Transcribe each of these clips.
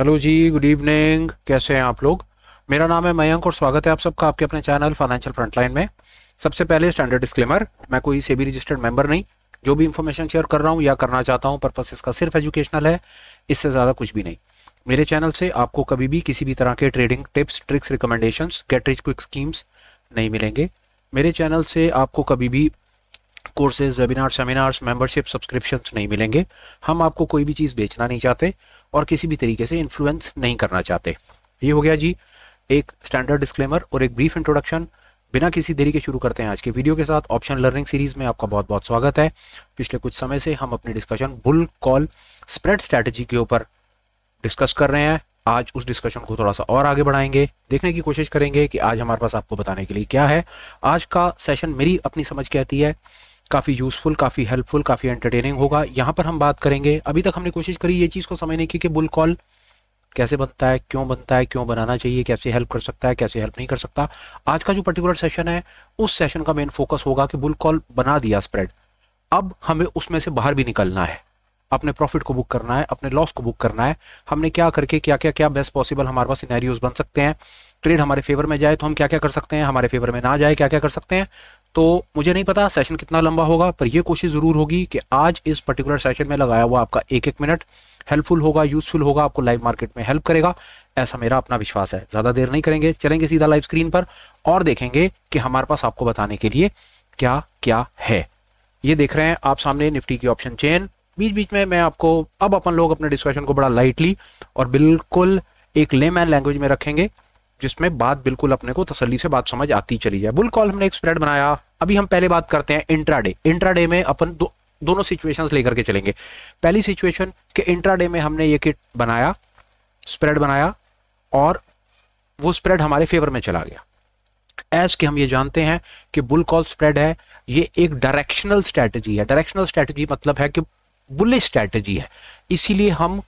Hello जी good evening कैसे हैं आप लोग मेरा नाम है मयंक और स्वागत है आप सबका आपके अपने चैनल फाइनेंशियल फ्रंटलाइन में सबसे पहले स्टैंडर्ड डिस्क्लेमर मैं कोई सेबी रजिस्टर्ड मेंबर नहीं जो भी इन्फॉर्मेशन शेयर कर रहा हूँ या करना चाहता हूँ परपस इसका सिर्फ एजुकेशनल है इससे ज़्यादा कुछ भी नहीं मेरे चैनल से आपको कभी भी किसी भी तरह के trading tips tricks recommendation get rich quick schemes नहीं मिलेंगे मेरे चैनल से आपको कभी भी courses webinar seminars membership subscription नहीं मिलेंगे हम आपको कोई भी चीज़ बेचना नहीं चाहते और किसी भी तरीके से इन्फ्लुएंस नहीं करना चाहते ये हो गया जी एक स्टैंडर्ड डिस्क्लेमर और एक ब्रीफ इंट्रोडक्शन बिना किसी देरी के शुरू करते हैं आज के वीडियो के साथ ऑप्शन लर्निंग सीरीज में आपका बहुत बहुत स्वागत है पिछले कुछ समय से हम अपनी discussion bull call spread strategy के ऊपर डिस्कस कर रहे हैं आज उस डिस्कशन को थोड़ा सा और आगे बढ़ाएंगे देखने की कोशिश करेंगे कि आज हमारे पास आपको बताने के लिए क्या है आज का सेशन मेरी अपनी समझ कहती है काफ़ी यूज़फुल काफ़ी हेल्पफुल काफ़ी एंटरटेनिंग होगा यहाँ पर हम बात करेंगे अभी तक हमने कोशिश करी ये चीज़ को समझने की कि बुल कॉल कैसे बनता है क्यों बनता है क्यों बनाना चाहिए कैसे हेल्प कर सकता है कैसे हेल्प नहीं कर सकता आज का जो पर्टिकुलर सेशन है उस सेशन का मेन फोकस होगा कि बुल कॉल बना दिया स्प्रेड अब हमें उसमें से बाहर भी निकलना है अपने प्रॉफिट को बुक करना है अपने लॉस को बुक करना है हमने क्या करके क्या क्या क्या बेस्ट पॉसिबल हमारे पास सिनेरियोज बन सकते हैं ट्रेड हमारे फेवर में जाए तो हम क्या क्या कर सकते हैं हमारे फेवर में ना जाए क्या क्या कर सकते हैं तो मुझे नहीं पता सेशन कितना लंबा होगा पर यह कोशिश ज़रूर होगी कि आज इस पर्टिकुलर सेशन में लगाया हुआ आपका एक एक मिनट हेल्पफुल होगा यूजफुल होगा आपको लाइव मार्केट में हेल्प करेगा ऐसा मेरा अपना विश्वास है ज़्यादा देर नहीं करेंगे चलेंगे सीधा लाइव स्क्रीन पर और देखेंगे कि हमारे पास आपको बताने के लिए क्या क्या है ये देख रहे हैं आप सामने निफ्टी की ऑप्शन चेन बीच बीच में मैं आपको अब अपन लोग अपने डिस्कशन को बड़ा लाइटली और बिल्कुल एक लेमैन लैंग्वेज में रखेंगे जिसमें बात बिल्कुल अपने को तसली से बात समझ आती चली जाए बुल कॉल हमने एक स्प्रेड बनाया अभी हम पहले बात करते हैं इंट्राडे इंट्राडे में अपन दो दोनों सिचुएशंस लेकर के चलेंगे पहली सिचुएशन कि इंट्राडे में हमने ये किट बनाया स्प्रेड बनाया और वो स्प्रेड हमारे फेवर में चला गया एज कि हम ये जानते हैं कि बुल कॉल स्प्रेड है ये एक डायरेक्शनल स्ट्रैटेजी है डायरेक्शनल स्ट्रैटेजी मतलब है कि बुलिश स्ट्रैटेजी है इसीलिए हम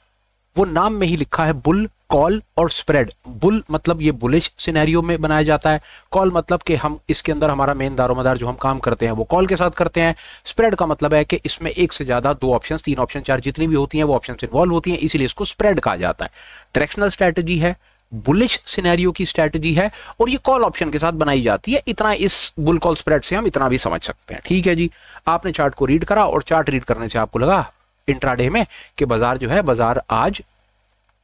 वो नाम में ही लिखा है बुल कॉल और स्प्रेड बुल मतलब ये बुलिश सिनेरियो में बनाया जाता है कॉल मतलब कि हम इसके अंदर हमारा मेन दारोमदार जो हम काम करते हैं वो कॉल के साथ करते हैं स्प्रेड का मतलब है कि इसमें एक से ज़्यादा दो ऑप्शन तीन ऑप्शन चार जितनी भी होती हैं वो ऑप्शन इन्वॉल्व होती हैं इसीलिए इसको स्प्रेड कहा जाता है डायरेक्शनल स्ट्रैटेजी है बुलिश सिनेरियो की स्ट्रैटेजी है और ये कॉल ऑप्शन के साथ बनाई जाती है इतना इस बुल कॉल स्प्रेड से हम इतना भी समझ सकते हैं ठीक है जी आपने चार्ट को रीड करा और चार्ट रीड करने से आपको लगा इंट्राडे में कि बाजार जो है बाजार आज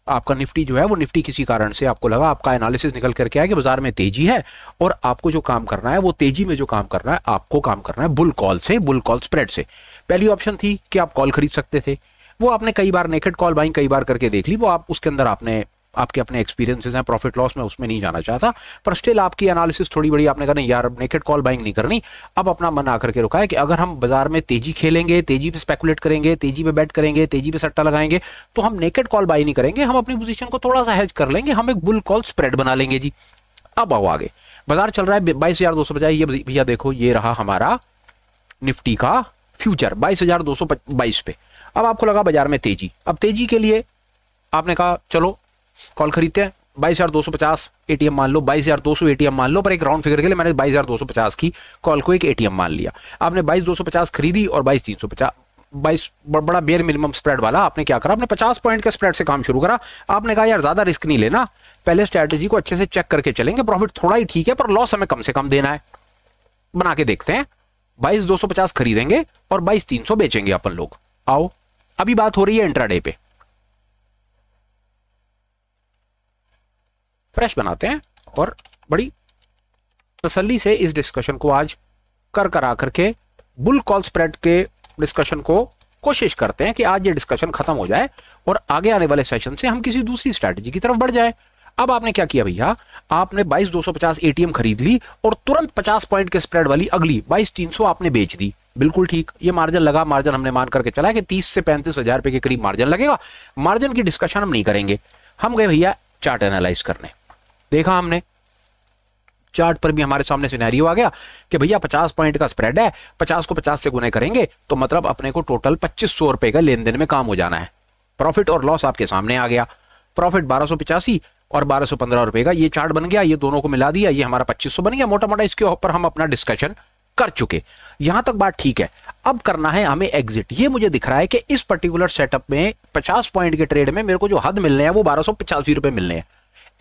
आपका निफ्टी जो है वो निफ्टी किसी कारण से आपको लगा आपका एनालिसिस निकल करके आया कि बाजार में तेजी है और आपको जो काम करना है वो तेजी में जो काम करना है आपको काम करना है बुल कॉल से बुल कॉल स्प्रेड से पहली ऑप्शन थी कि आप कॉल खरीद सकते थे वो आपने कई बार नेकेड कॉल बाइंग कई बार करके देख ली वो आप उसके अंदर आपने आपके अपने एक्सपीरियंसेस हैं प्रॉफिट लॉस में उसमें नहीं जाना चाहता पर स्टिल आपकी एनालिसिस थोड़ी बड़ी आपने करनी यार अब नेकेट कॉल बाइंग नहीं करनी अब अपना मन आकर के रुका है कि अगर हम बाजार में तेजी खेलेंगे तेजी पे स्पेकुलेट करेंगे तेजी पे बैट करेंगे तेजी पे सट्टा लगाएंगे तो हम नेकेट कॉल बाई नहीं करेंगे हम अपनी पोजिशन को थोड़ा सा हेज कर लेंगे हम एक बुल कॉल स्प्रेड बना लेंगे जी अब आओ आगे बाजार चल रहा है बाईस हजार दो सौ बजाय भैया देखो ये रहा हमारा निफ्टी का फ्यूचर बाईस हजार दो सौ बाईस पे अब आपको लगा बाजार में तेजी अब तेजी के लिए आपने कहा चलो कॉल खरीदते हैं बाईस हजार दो सौ पचास एटीएम मान लो बाईस हजार दो सौ एटीएम मान लो पर एक राउंड फिगर के लिए मैंने बाईस हजार दो सौ पचास की कॉल को एक एटीएम मान लिया आपने बाईस दो सौ पचास खरीदी और बाईस तीन सौ पचास बाईस बड़ा बेयर मिनिमम स्प्रेड वाला आपने क्या करा आपने पचास पॉइंट के स्प्रेड से काम शुरू करा आपने कहा यार ज्यादा रिस्क नहीं लेना पहले स्ट्रैटेजी को अच्छे से चेक करके चलेंगे प्रॉफिट थोड़ा ही ठीक है पर लॉस हमें कम से कम देना है बना के देखते हैं बाईस दो सौ पचास खरीदेंगे और बाईस तीन सौ बेचेंगे अपन लोग आओ अभी बात हो रही है इंट्राडे पे फ्रेश बनाते हैं और बड़ी तसली से इस डिस्कशन को आज कर करा करके बुल कॉल स्प्रेड के डिस्कशन को कोशिश करते हैं कि आज ये डिस्कशन खत्म हो जाए और आगे आने वाले सेशन से हम किसी दूसरी स्ट्रैटेजी की तरफ बढ़ जाए अब आपने क्या किया भैया आपने 22,250 एटीएम खरीद ली और तुरंत 50 पॉइंट के स्प्रेड वाली अगली 22,300 आपने बेच दी बिल्कुल ठीक ये मार्जिन लगा मार्जिन हमने मान करके चला कि 30 से पैंतीस हजार रुपए के करीब मार्जिन लगेगा मार्जिन की डिस्कशन हम नहीं करेंगे हम गए भैया चार्ट एनालाइज करने देखा हमने चार्ट पर भी हमारे सामने सिनेरियो आ गया कि भैया पचास पॉइंट का स्प्रेड है पचास को पचास से गुने करेंगे तो मतलब अपने को टोटल पच्चीस सौ रुपए का लेन देन में काम हो जाना है प्रॉफिट और लॉस आपके सामने आ गया प्रॉफिट बारह और बारह सौ पंद्रह रुपए का ये चार्ट बन गया ये दोनों को मिला दिया ये हमारा पच्चीस सौ बन गया मोटा मोटा इसके ऊपर हम अपना डिस्कशन कर चुके यहां तक बात ठीक है अब करना है हमें एग्जिट ये मुझे दिख रहा है कि इस पर्टिकुलर सेटअप में पचास पॉइंट के ट्रेड में मेरे को जो हद मिलने हैं वो बारह सौ रुपए मिलने हैं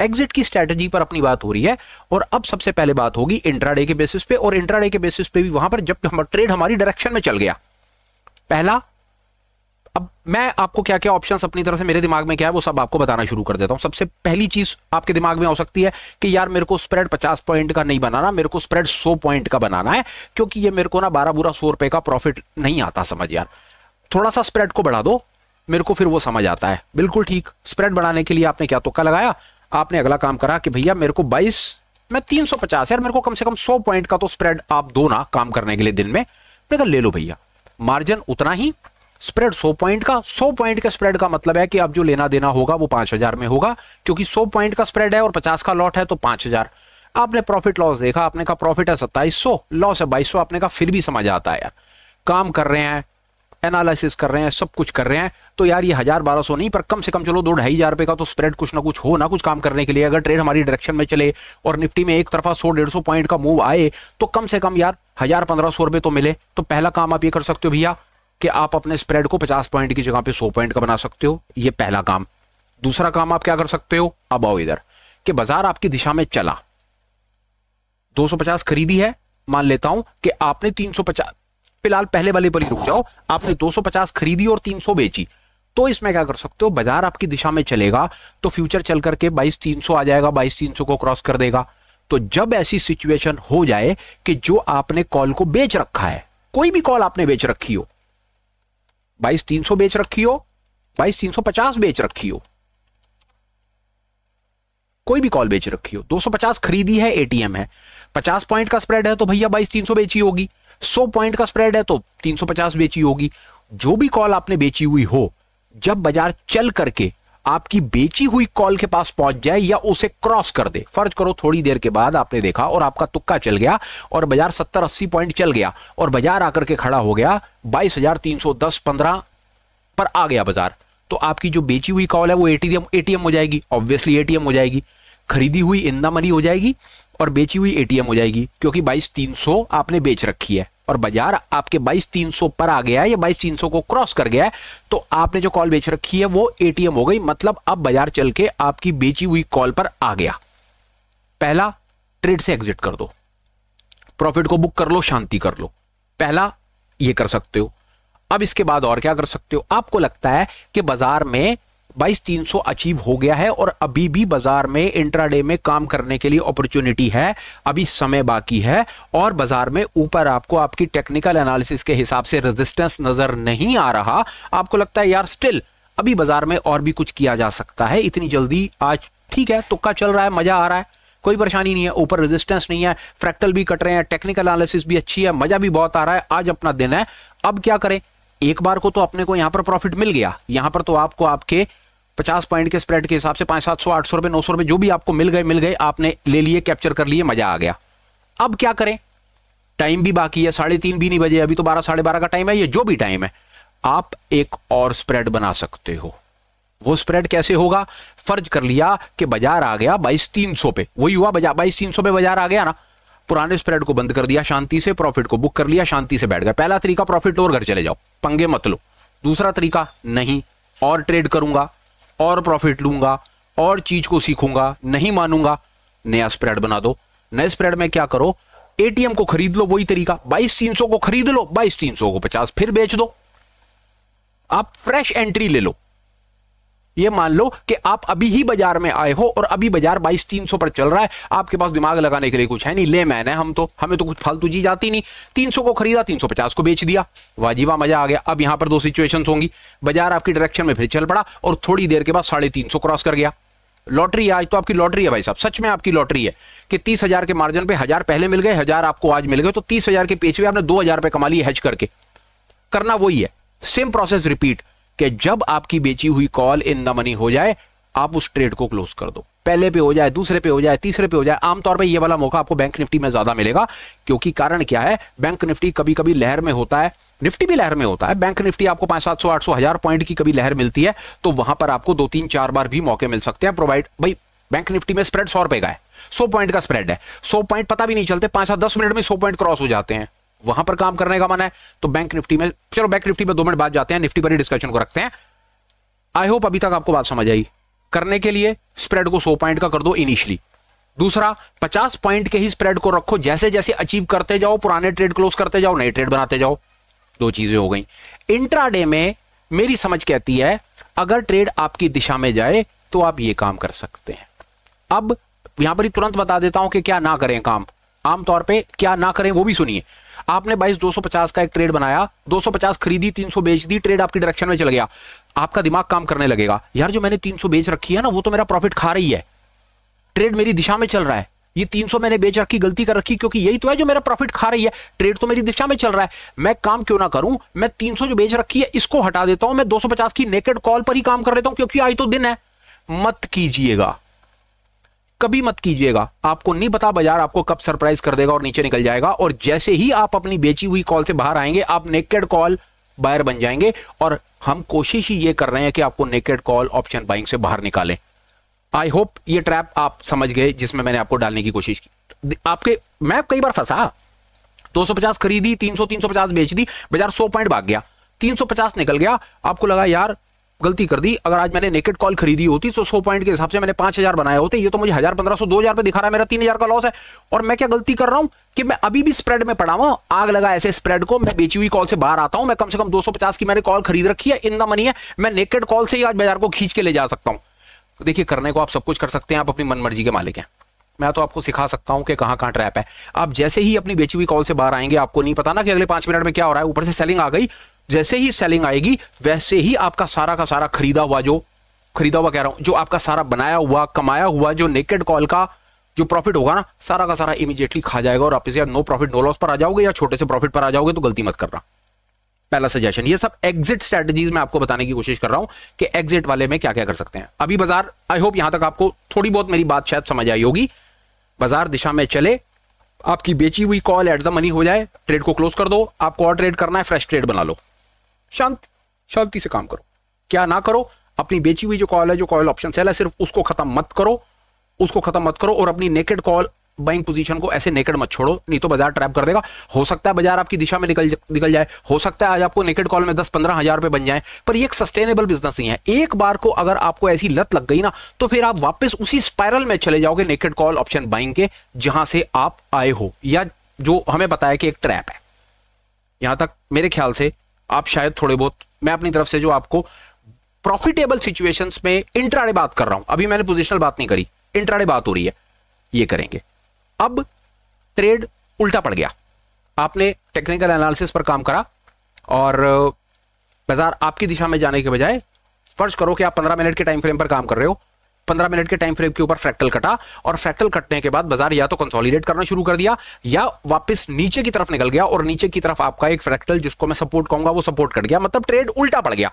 एग्जिट की स्ट्रैटेजी पर अपनी बात हो रही है और अब सबसे पहले बात होगी इंट्राडे के बेसिस पे और इंट्राडे के बेसिस पे भी वहां पर जब हम, ट्रेड हमारी डायरेक्शन में चल गया पहला अब मैं आपको क्या क्या ऑप्शंस अपनी तरह से मेरे दिमाग में क्या है वो सब आपको बताना शुरू कर देता हूं सबसे पहली चीज आपके दिमाग में हो सकती है कि यार मेरे को स्प्रेड 50 पॉइंट का नहीं बनाना मेरे को स्प्रेड 100 पॉइंट का बनाना है क्योंकि ये मेरे को ना बारह बुरा सौ रुपए का प्रॉफिट नहीं आता समझ यार थोड़ा सा स्प्रेड को बढ़ा दो मेरे को फिर वो समझ आता है बिल्कुल ठीक स्प्रेड बढ़ाने के लिए आपने क्या तुक्का लगाया आपने अगला काम करा कि भैया मेरे को 22 मैं 350 यार मेरे को कम से कम 100 पॉइंट का तो स्प्रेड आप दो ना काम करने के लिए दिन में मैंने कहा ले लो भैया मार्जिन उतना ही स्प्रेड 100 पॉइंट का 100 पॉइंट का स्प्रेड का मतलब है कि अब जो लेना देना होगा वो 5000 में होगा क्योंकि 100 पॉइंट का स्प्रेड है और 50 का लॉट है तो 5000 आपने प्रॉफिट लॉस देखा आपने कहा प्रॉफिट है सौ लॉस है सौ आपने कहा फिर भी समझ आता है यार काम कर रहे हैं एनालिसिस कर रहे हैं सब कुछ कर रहे हैं तो यार ये हज़ार बारह सौ नहीं पर कम से कम चलो दो ढाई हज़ार रुपए का तो स्प्रेड कुछ ना कुछ हो ना कुछ काम करने के लिए अगर ट्रेड हमारी डायरेक्शन में चले और निफ्टी में एक तरफा सौ डेढ़ सौ पॉइंट का मूव आए तो कम से कम यार हज़ार पंद्रह सौ रुपए तो मिले तो पहला काम आप ये कर सकते हो भैया कि आप अपने स्प्रेड को पचास पॉइंट की जगह पे सौ पॉइंट का बना सकते हो ये पहला काम दूसरा काम आप क्या कर सकते हो अब आओ इधर कि बाजार आपकी दिशा में चला 250 खरीदी है मान लेता हूं कि आपने 350 फिलहाल पहले वाले पर ही रुक जाओ आपने 250 खरीदी और 300 बेची तो इसमें क्या कर सकते हो बाजार आपकी दिशा में चलेगा तो फ्यूचर चल करके बाईस तीन आ जाएगा बाईस तीन को क्रॉस कर देगा तो जब ऐसी सिचुएशन हो जाए कि जो आपने कॉल को बेच रखा है कोई भी कॉल आपने बेच रखी हो बाईस तीन सौ बेच रखी हो बाईस तीन सौ पचास बेच रखी हो कोई भी कॉल बेच रखी हो 250 खरीदी है एटीएम है 50 पॉइंट का स्प्रेड है तो भैया बाईस तीन सौ बेची होगी सौ पॉइंट का स्प्रेड है तो 350 बेची होगी जो भी कॉल आपने बेची हुई हो जब बाजार चल करके आपकी बेची हुई कॉल के पास पहुंच जाए या उसे क्रॉस कर दे फर्ज करो थोड़ी देर के बाद आपने देखा और आपका तुक्का चल गया और बाजार 70 80 पॉइंट चल गया और बाजार आकर के खड़ा हो गया 22,310 15 पर आ गया बाजार तो आपकी जो बेची हुई कॉल है वो एटीएम एटीएम हो जाएगी ऑब्वियसली एटीएम हो जाएगी खरीदी हुई इंदा मनी हो जाएगी और बेची हुई एटीएम हो जाएगी क्योंकि बाईस तीन सौ आपने बेच रखी है और बाजार आपके बाईस तीन सौ पर आ गया है या बाईस तीन सौ को क्रॉस कर गया है तो आपने जो कॉल बेच रखी है वो एटीएम हो गई मतलब अब बाजार चल के आपकी बेची हुई कॉल पर आ गया पहला ट्रेड से एग्जिट कर दो प्रॉफिट को बुक कर लो शांति कर लो पहला ये कर सकते हो अब इसके बाद और क्या कर सकते हो आपको लगता है कि बाजार में बाईस तीन सौ अचीव हो गया है और अभी भी बाजार में इंट्राडे में काम करने के लिए अपॉर्चुनिटी है अभी समय बाकी है और बाजार में ऊपर आपको आपकी टेक्निकल एनालिसिस के हिसाब से रेजिस्टेंस नजर नहीं आ रहा आपको लगता है यार स्टिल अभी बाजार में और भी कुछ किया जा सकता है इतनी जल्दी आज ठीक है तुक्का चल रहा है मजा आ रहा है कोई परेशानी नहीं है ऊपर रेजिस्टेंस नहीं है फ्रैक्टल भी कट रहे हैं टेक्निकल एनालिसिस भी अच्छी है मजा भी बहुत आ रहा है आज अपना दिन है अब क्या करें एक बार को तो अपने को यहां पर प्रॉफिट मिल गया यहां पर तो आपको आपके पचास पॉइंट के स्प्रेड के हिसाब से पाँच सात सौ आठ सौ रुपये नौ सौ रुपये जो भी आपको मिल गए मिल गए आपने ले लिए कैप्चर कर लिए मजा आ गया अब क्या करें टाइम भी बाकी है साढ़े तीन भी नहीं बजे अभी तो बारह साढ़े बारह का टाइम है ये जो भी टाइम है आप एक और स्प्रेड बना सकते हो वो स्प्रेड कैसे होगा फर्ज कर लिया कि बाजार आ गया बाईस तीन सौ पे वही हुआ बाजार बाईस तीन सौ पे बाजार आ गया ना पुराने स्प्रेड को बंद कर दिया शांति से प्रॉफिट को बुक कर लिया शांति से बैठ गया पहला तरीका प्रॉफिट लो और घर चले जाओ पंगे मत लो दूसरा तरीका नहीं और ट्रेड करूंगा और प्रॉफिट लूंगा और चीज को सीखूंगा नहीं मानूंगा नया स्प्रेड बना दो नए स्प्रेड में क्या करो एटीएम को खरीद लो वही तरीका बाईस तीन सौ को खरीद लो बाईस तीन सौ को पचास फिर बेच दो आप फ्रेश एंट्री ले लो ये मान लो कि आप अभी ही बाजार में आए हो और अभी बाजार बाईस तीन सौ पर चल रहा है आपके पास दिमाग लगाने के लिए कुछ है नहीं ले मैंने हम तो हमें तो कुछ फालतू जी जाती नहीं तीन सौ को खरीदा तीन सौ पचास को बेच दिया वाजीवा मजा आ गया अब यहां पर दो सिचुएशन होंगी बाजार आपकी डायरेक्शन में फिर चल पड़ा और थोड़ी देर के बाद साढ़े तीन सौ क्रॉस कर गया लॉटरी आज तो आपकी लॉटरी है भाई साहब सच में आपकी लॉटरी है कि तीस हजार के मार्जिन पे हजार पहले मिल गए हजार आपको आज मिल गए तो तीस हजार के पेच में आपने दो हजार पे कमा ली हैच करके करना वही है सेम प्रोसेस रिपीट कि जब आपकी बेची हुई कॉल इन द मनी हो जाए आप उस ट्रेड को क्लोज कर दो पहले पे हो जाए दूसरे पे हो जाए तीसरे पे हो जाए आमतौर पे ये वाला मौका आपको बैंक निफ्टी में ज्यादा मिलेगा क्योंकि कारण क्या है बैंक निफ्टी कभी कभी लहर में होता है निफ्टी भी लहर में होता है बैंक निफ्टी आपको पांच सात सौ आठ सौ हजार पॉइंट की कभी लहर मिलती है तो वहां पर आपको दो तीन चार बार भी मौके मिल सकते हैं प्रोवाइड भाई बैंक निफ्टी में स्प्रेड सौ रुपए का है सौ पॉइंट का स्प्रेड है सौ पॉइंट पता भी नहीं चलते पांच सात दस मिनट में सौ पॉइंट क्रॉस हो जाते हैं वहां पर काम करने का मन है तो बैंक निफ्टी में चलो बैंक निफ्टी में दो मिनट बाद जाते हैं निफ्टी पर ही डिस्कशन को रखते हैं आई होप अभी तक आपको बात समझ आई करने के लिए स्प्रेड को 100 पॉइंट का कर दो इनिशियली दूसरा पचास पॉइंट के ही स्प्रेड को रखो जैसे जैसे अचीव करते जाओ पुराने ट्रेड क्लोज करते जाओ नए ट्रेड बनाते जाओ दो चीजें हो गई इंट्राडे में मेरी समझ कहती है अगर ट्रेड आपकी दिशा में जाए तो आप ये काम कर सकते हैं अब यहां पर ही तुरंत बता देता हूं कि क्या ना करें काम आमतौर पे क्या ना करें वो भी सुनिए आपने बाईस दो का एक ट्रेड बनाया 250 खरीदी 300 बेच दी ट्रेड आपकी डायरेक्शन में चल गया आपका दिमाग काम करने लगेगा यार जो मैंने 300 बेच रखी है ना वो तो मेरा प्रॉफिट खा रही है ट्रेड मेरी दिशा में चल रहा है ये 300 मैंने बेच रखी गलती कर रखी क्योंकि यही तो है जो मेरा प्रॉफिट खा रही है ट्रेड तो मेरी दिशा में चल रहा है मैं काम क्यों ना करूं मैं 300 जो बेच रखी है इसको हटा देता हूं मैं 250 की नेकेड कॉल पर ही काम कर लेता हूं क्योंकि आज तो दिन है मत कीजिएगा कभी मत कीजिएगा आपको नहीं पता बाजार आपको कब सरप्राइज कर देगा और नीचे निकल जाएगा और जैसे ही आप अपनी बेची हुई कॉल से बाहर आएंगे आप नेकेड कॉल बायर बन जाएंगे और हम कोशिश ही ये कर रहे हैं कि आपको नेकेड कॉल ऑप्शन बाइंग से बाहर निकालें आई होप ये ट्रैप आप समझ गए जिसमें मैंने आपको डालने की कोशिश की आपके मैं कई बार फंसा 250 खरीदी 300 350 बेच दी बाजार 100 पॉइंट भाग गया 350 निकल गया आपको लगा यार गलती कर दी अगर आज मैंने नेकेट कॉल खरीदी होती तो सौ पॉइंट के हिसाब से मैंने पांच हजार बनाए होते ये तो मुझे हजार पंद्रह सौ दो हजार पे दिखा रहा है मेरा तीन हजार का लॉस है और मैं क्या गलती कर रहा हूं कि मैं अभी भी स्प्रेड में पड़ा हुआ आग लगा ऐसे स्प्रेड को मैं बेची हुई कॉल से बाहर आता हूं मैं कम से कम दो की मैंने कॉल खरीद रखी है इन द मनी है मैं नेकेड कॉल से ही आज बाजार को खींच के ले जा सकता हूं देखिए करने को आप सब कुछ कर सकते हैं आप अपनी मर्जी के मालिक हैं मैं तो आपको सिखा सकता हूं कि कहां कहां ट्रैप है आप जैसे ही अपनी बेची हुई कॉल से बाहर आएंगे आपको नहीं पता ना कि अगले पांच मिनट में क्या हो रहा है ऊपर से सेलिंग आ गई जैसे ही सेलिंग आएगी वैसे ही आपका सारा का सारा खरीदा हुआ जो खरीदा हुआ कह रहा हूं जो आपका सारा बनाया हुआ कमाया हुआ जो नेकेड कॉल का जो प्रॉफिट होगा ना सारा का सारा इमीडिएटली खा जाएगा और आप इसे नो प्रॉफिट नो लॉस पर आ जाओगे या छोटे से प्रॉफिट पर आ जाओगे तो गलती मत करना पहला सजेशन ये सब एग्जिट स्ट्रेटजीज मैं आपको बताने की कोशिश कर रहा हूं कि एग्जिट वाले में क्या क्या कर सकते हैं अभी बाजार आई होप यहां तक आपको थोड़ी बहुत मेरी बात शायद समझ आई होगी बाजार दिशा में चले आपकी बेची हुई कॉल एट द मनी हो जाए ट्रेड को क्लोज कर दो आपको और ट्रेड करना है फ्रेश ट्रेड बना लो शांत शांति से काम करो क्या ना करो अपनी बेची हुई जो कॉल है जो कॉल ऑप्शन सेल है सिर्फ उसको खत्म मत करो उसको खत्म मत करो और अपनी नेकेड कॉल बाइंग पोजीशन को ऐसे नेकेड मत छोड़ो नहीं तो बाजार ट्रैप कर देगा हो सकता है बाजार आपकी दिशा में निकल निकल जाए हो सकता है आज आपको नेकेड कॉल में दस पंद्रह हजार रुपए बन जाए पर ये एक सस्टेनेबल बिजनेस नहीं है एक बार को अगर आपको ऐसी लत लग गई ना तो फिर आप वापस उसी स्पायरल में चले जाओगे नेकेड कॉल ऑप्शन बाइंग के जहां से आप आए हो या जो हमें बताया कि एक ट्रैप है यहां तक मेरे ख्याल से आप शायद थोड़े बहुत मैं अपनी तरफ से जो आपको प्रॉफिटेबल सिचुएशन में इंट्राडे बात कर रहा हूं अभी मैंने पोजिशनल बात नहीं करी इंट्राडे बात हो रही है ये करेंगे अब ट्रेड उल्टा पड़ गया आपने टेक्निकल एनालिसिस पर काम करा और बाजार आपकी दिशा में जाने के बजाय फर्ज करो कि आप 15 मिनट के टाइम फ्रेम पर काम कर रहे हो पंद्रह मिनट के टाइम फ्रेम के ऊपर फ्रैक्टल कटा और फ्रैक्टल कटने के बाद बाजार या तो कंसोलिडेट करना शुरू कर दिया या वापस नीचे की तरफ निकल गया और नीचे की तरफ आपका एक फ्रैक्टल जिसको मैं सपोर्ट कहूंगा वो सपोर्ट कट गया मतलब ट्रेड उल्टा पड़ गया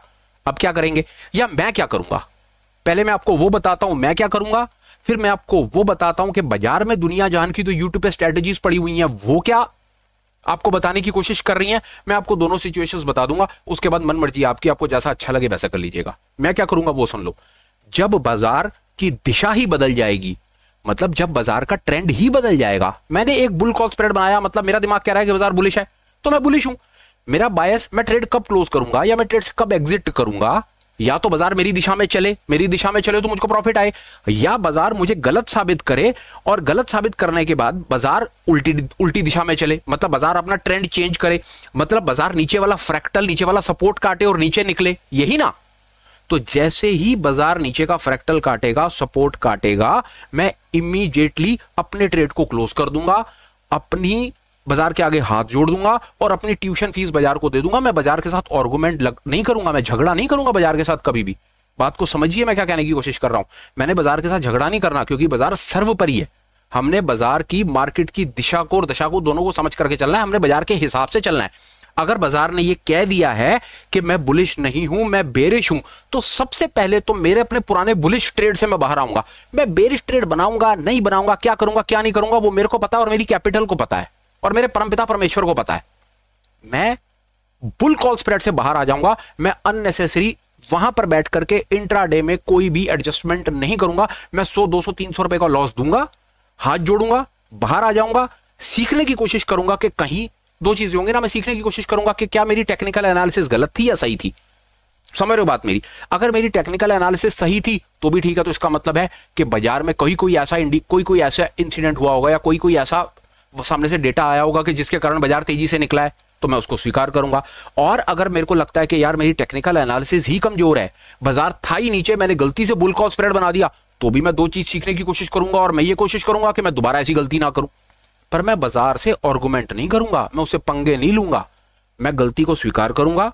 अब क्या करेंगे या मैं क्या करूंगा पहले मैं आपको वो बताता हूं मैं क्या करूंगा फिर मैं आपको वो बताता हूं कि बाजार में दुनिया जान की तो यूट्यूब पे स्ट्रेटजीज पड़ी हुई हैं वो क्या आपको बताने की कोशिश कर रही है मैं आपको दोनों सिचुएशंस बता दूंगा उसके बाद मन मर्जी आपकी आपको जैसा अच्छा लगे वैसा कर लीजिएगा मैं क्या करूंगा वो सुन लो जब बाजार की दिशा ही बदल जाएगी मतलब जब बाजार का ट्रेंड ही बदल जाएगा मैंने एक बुल कॉल स्प्रेड बनाया मतलब मेरा दिमाग कह रहा है कि बाजार बुलिश है तो मैं बुलिश हूं मेरा बायस मैं ट्रेड कब क्लोज करूंगा या मैं ट्रेड कब एग्जिट करूंगा या तो बाजार मेरी दिशा में चले मेरी दिशा में चले तो मुझको प्रॉफिट आए या बाजार मुझे गलत साबित करे और गलत साबित करने के बाद बाजार उल्टी उल्टी दिशा में चले मतलब बाजार अपना ट्रेंड चेंज करे मतलब बाजार नीचे वाला फ्रैक्टल नीचे वाला सपोर्ट काटे और नीचे निकले यही ना तो जैसे ही बाजार नीचे का फ्रैक्टल काटेगा सपोर्ट काटेगा मैं इमीडिएटली अपने ट्रेड को क्लोज कर दूंगा अपनी बाजार के आगे हाथ जोड़ दूंगा और अपनी ट्यूशन फीस बाजार को दे दूंगा मैं बाजार के साथ ऑर्गूमेंट नहीं करूंगा मैं झगड़ा नहीं करूंगा बाजार के साथ कभी भी बात को समझिए मैं क्या कहने की कोशिश कर रहा हूं मैंने बाजार के साथ झगड़ा नहीं करना क्योंकि बाजार सर्वपरि है हमने बाजार की मार्केट की दिशा को और दशा को दोनों को समझ करके चलना है हमने बाजार के हिसाब से चलना है अगर बाजार ने यह कह दिया है कि मैं बुलिश नहीं हूं मैं बेरिश हूं तो सबसे पहले तो मेरे अपने पुराने बुलिश ट्रेड से मैं बाहर आऊंगा मैं बेरिश ट्रेड बनाऊंगा नहीं बनाऊंगा क्या करूंगा क्या नहीं करूंगा वो मेरे को पता है और मेरी कैपिटल को पता है और मेरे परमपिता परमेश्वर को पता है मैं बुल कॉल स्प्रेड से बाहर आ जाऊंगा मैं अननेसेसरी वहां पर बैठ करके इंट्रा डे में कोई भी एडजस्टमेंट नहीं करूंगा मैं 100 200 300 रुपए का लॉस दूंगा हाथ जोड़ूंगा बाहर आ जाऊंगा सीखने की कोशिश करूंगा कि कहीं दो चीजें होंगी ना मैं सीखने की कोशिश करूंगा कि क्या मेरी टेक्निकल एनालिसिस गलत थी या सही थी समझ रहे हो बात मेरी अगर मेरी टेक्निकल एनालिसिस सही थी तो भी ठीक है तो इसका मतलब है कि बाजार में कोई कोई ऐसा कोई कोई ऐसा इंसिडेंट हुआ होगा या कोई कोई ऐसा सामने से डेटा आया होगा कि जिसके कारण बाजार तेजी से निकला है तो मैं उसको स्वीकार करूंगा और अगर मेरे को लगता है कि यार मेरी टेक्निकल एनालिसिस ही कमजोर है बाजार था ही नीचे मैंने गलती से बुल का स्प्रेड बना दिया तो भी मैं दो चीज सीखने की कोशिश करूंगा और मैं ये कोशिश करूंगा कि मैं दोबारा ऐसी गलती ना करूं पर मैं बाजार से ऑर्गूमेंट नहीं करूंगा मैं उसे पंगे नहीं लूंगा मैं गलती को स्वीकार करूंगा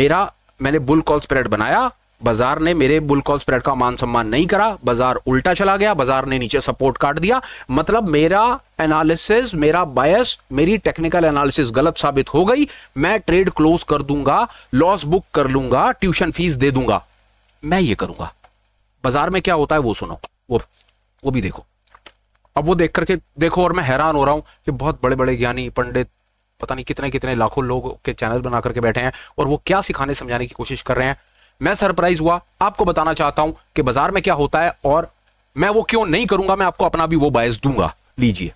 मेरा मैंने बुल कॉल स्प्रेड बनाया बाजार ने मेरे बुल कॉल स्प्रेड का मान सम्मान नहीं करा बाजार उल्टा चला गया बाजार ने नीचे सपोर्ट काट दिया मतलब मेरा एनालिसिस मेरा बायस मेरी टेक्निकल एनालिसिस गलत साबित हो गई मैं ट्रेड क्लोज कर दूंगा लॉस बुक कर लूंगा ट्यूशन फीस दे दूंगा मैं ये करूंगा बाजार में क्या होता है वो सुनो वो वो भी देखो अब वो देख करके देखो और मैं हैरान हो रहा हूँ कि बहुत बड़े बड़े ज्ञानी पंडित पता नहीं कितने कितने लाखों लोग के चैनल बना करके बैठे हैं और वो क्या सिखाने समझाने की कोशिश कर रहे हैं मैं सरप्राइज हुआ आपको बताना चाहता हूं कि बाजार में क्या होता है और मैं वो क्यों नहीं करूंगा मैं आपको अपना भी वो बायस दूंगा लीजिए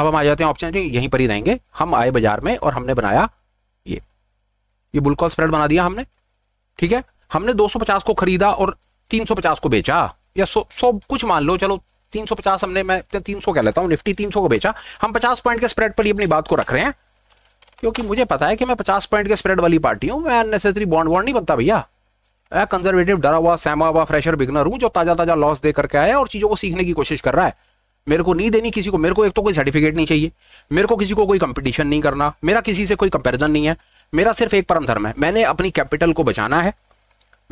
अब हम आ जाते हैं ऑप्शन यहीं पर ही रहेंगे हम आए बाजार में और हमने बनाया ये ये बुलकॉल स्प्रेड बना दिया हमने ठीक है हमने 250 को खरीदा और 350 को बेचा या सो, सो कुछ मान लो चलो तीन सौ पचास हमने मैं तीन सौ कह लेता हूँ निफ्टी तीन सौ को बेचा हम पचास पॉइंट के स्प्रेड पर ही अपनी बात को रख रहे हैं क्योंकि मुझे पता है कि मैं पचास पॉइंट के स्प्रेड वाली पार्टी हूँ मैं अननेसेसरी बॉन्ड वॉन्ड नहीं बनता भैया मैं कंजर्वेटिव डरा हुआ सहमा हुआ फ्रेशर बिगनर हूँ जो ताजा ताजा लॉस दे करके आया और चीज़ों को सीखने की कोशिश कर रहा है मेरे को नहीं देनी किसी को मेरे को एक तो कोई सर्टिफिकेट नहीं चाहिए मेरे को किसी को कोई कंपटीशन नहीं करना मेरा किसी से कोई कंपेरिजन नहीं है मेरा सिर्फ एक परम धर्म है मैंने अपनी कैपिटल को बचाना है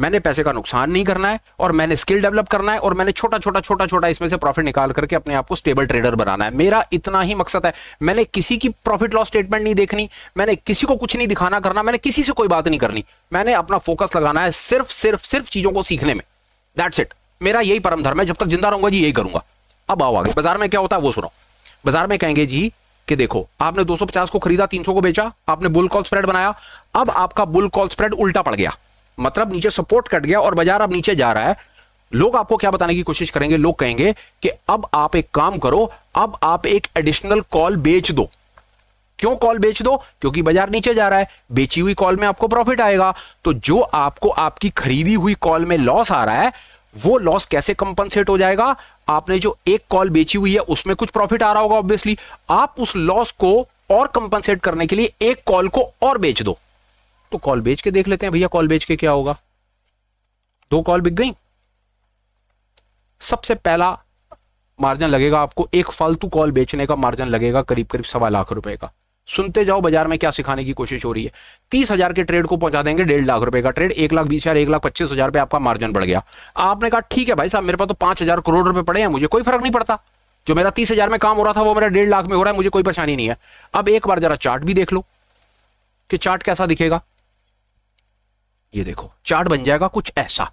मैंने पैसे का नुकसान नहीं करना है और मैंने स्किल डेवलप करना है और मैंने छोटा छोटा छोटा छोटा इसमें से प्रॉफिट निकाल करके अपने आप को स्टेबल ट्रेडर बनाना है मेरा इतना ही मकसद है मैंने किसी की प्रॉफिट लॉस स्टेटमेंट नहीं देखनी मैंने किसी को कुछ नहीं दिखाना करना मैंने किसी से कोई बात नहीं करनी मैंने अपना फोकस लगाना है सिर्फ सिर्फ सिर्फ चीजों को सीखने में दैट्स इट मेरा यही परम धर्म है जब तक जिंदा रहूंगा जी यही करूंगा अब आओ आगे बाजार में क्या होता है वो सुनो बाजार में कहेंगे जी कि देखो आपने 250 को खरीदा 300 को बेचा आपने बुल कॉल स्प्रेड बनाया अब आपका बुल कॉल स्प्रेड उल्टा पड़ गया मतलब नीचे सपोर्ट कट गया और बाजार अब नीचे जा रहा है लोग आपको क्या बताने की कोशिश करेंगे लोग कहेंगे कि अब आप एक काम करो अब आप एक एडिशनल कॉल बेच दो क्यों कॉल बेच दो क्योंकि बाजार नीचे जा रहा है बेची हुई कॉल में आपको प्रॉफिट आएगा तो जो आपको आपकी खरीदी हुई कॉल में लॉस आ रहा है वो लॉस कैसे कंपनसेट हो जाएगा आपने जो एक कॉल बेची हुई है उसमें कुछ प्रॉफिट आ रहा होगा ऑब्वियसली आप उस लॉस को और कंपनसेट करने के लिए एक कॉल को और बेच दो तो कॉल बेच के देख लेते हैं भैया कॉल बेच के क्या होगा दो कॉल बिक गई सबसे पहला मार्जिन लगेगा आपको एक फालतू कॉल बेचने का मार्जिन लगेगा करीब करीब सवा लाख रुपए का सुनते जाओ बाजार में क्या सिखाने की कोशिश हो रही है तीस हजार के ट्रेड को पहुंचा देंगे डेढ़ लाख रुपए का ट्रेड एक लाख बीस हजार एक लाख पच्चीस हजार रुपए आपका मार्जिन बढ़ गया आपने कहा ठीक है भाई साहब मेरे पास तो पांच हजार करोड़ रुपए पड़े हैं मुझे कोई फर्क नहीं पड़ता जो मेरा तीस हजार में काम हो रहा था वो मेरा डेढ़ लाख में हो रहा है मुझे कोई परेशानी नहीं है अब एक बार जरा चार्ट भी देख लो कि चार्ट कैसा दिखेगा ये देखो चार्ट बन जाएगा कुछ ऐसा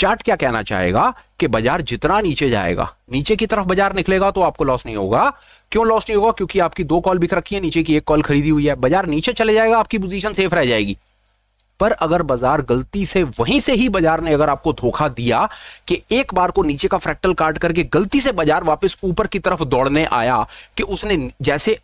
चार्ट क्या कहना चाहेगा कि बाजार जितना नीचे जाएगा नीचे की तरफ बाजार निकलेगा तो आपको लॉस नहीं होगा क्यों लॉस नहीं होगा क्योंकि आपकी दो कॉल बिक रखी है नीचे की एक कॉल खरीदी हुई है बाजार नीचे चले जाएगा आपकी पोजीशन सेफ रह जाएगी पर अगर बाजार गलती से वहीं से ही बाजार ने अगर आपको धोखा दिया कि एक बार को नीचे का फ्रैक्टल काट करके गलती से बाजार वापस ऊपर की तरफ दौड़ने आया कि उसने जैसे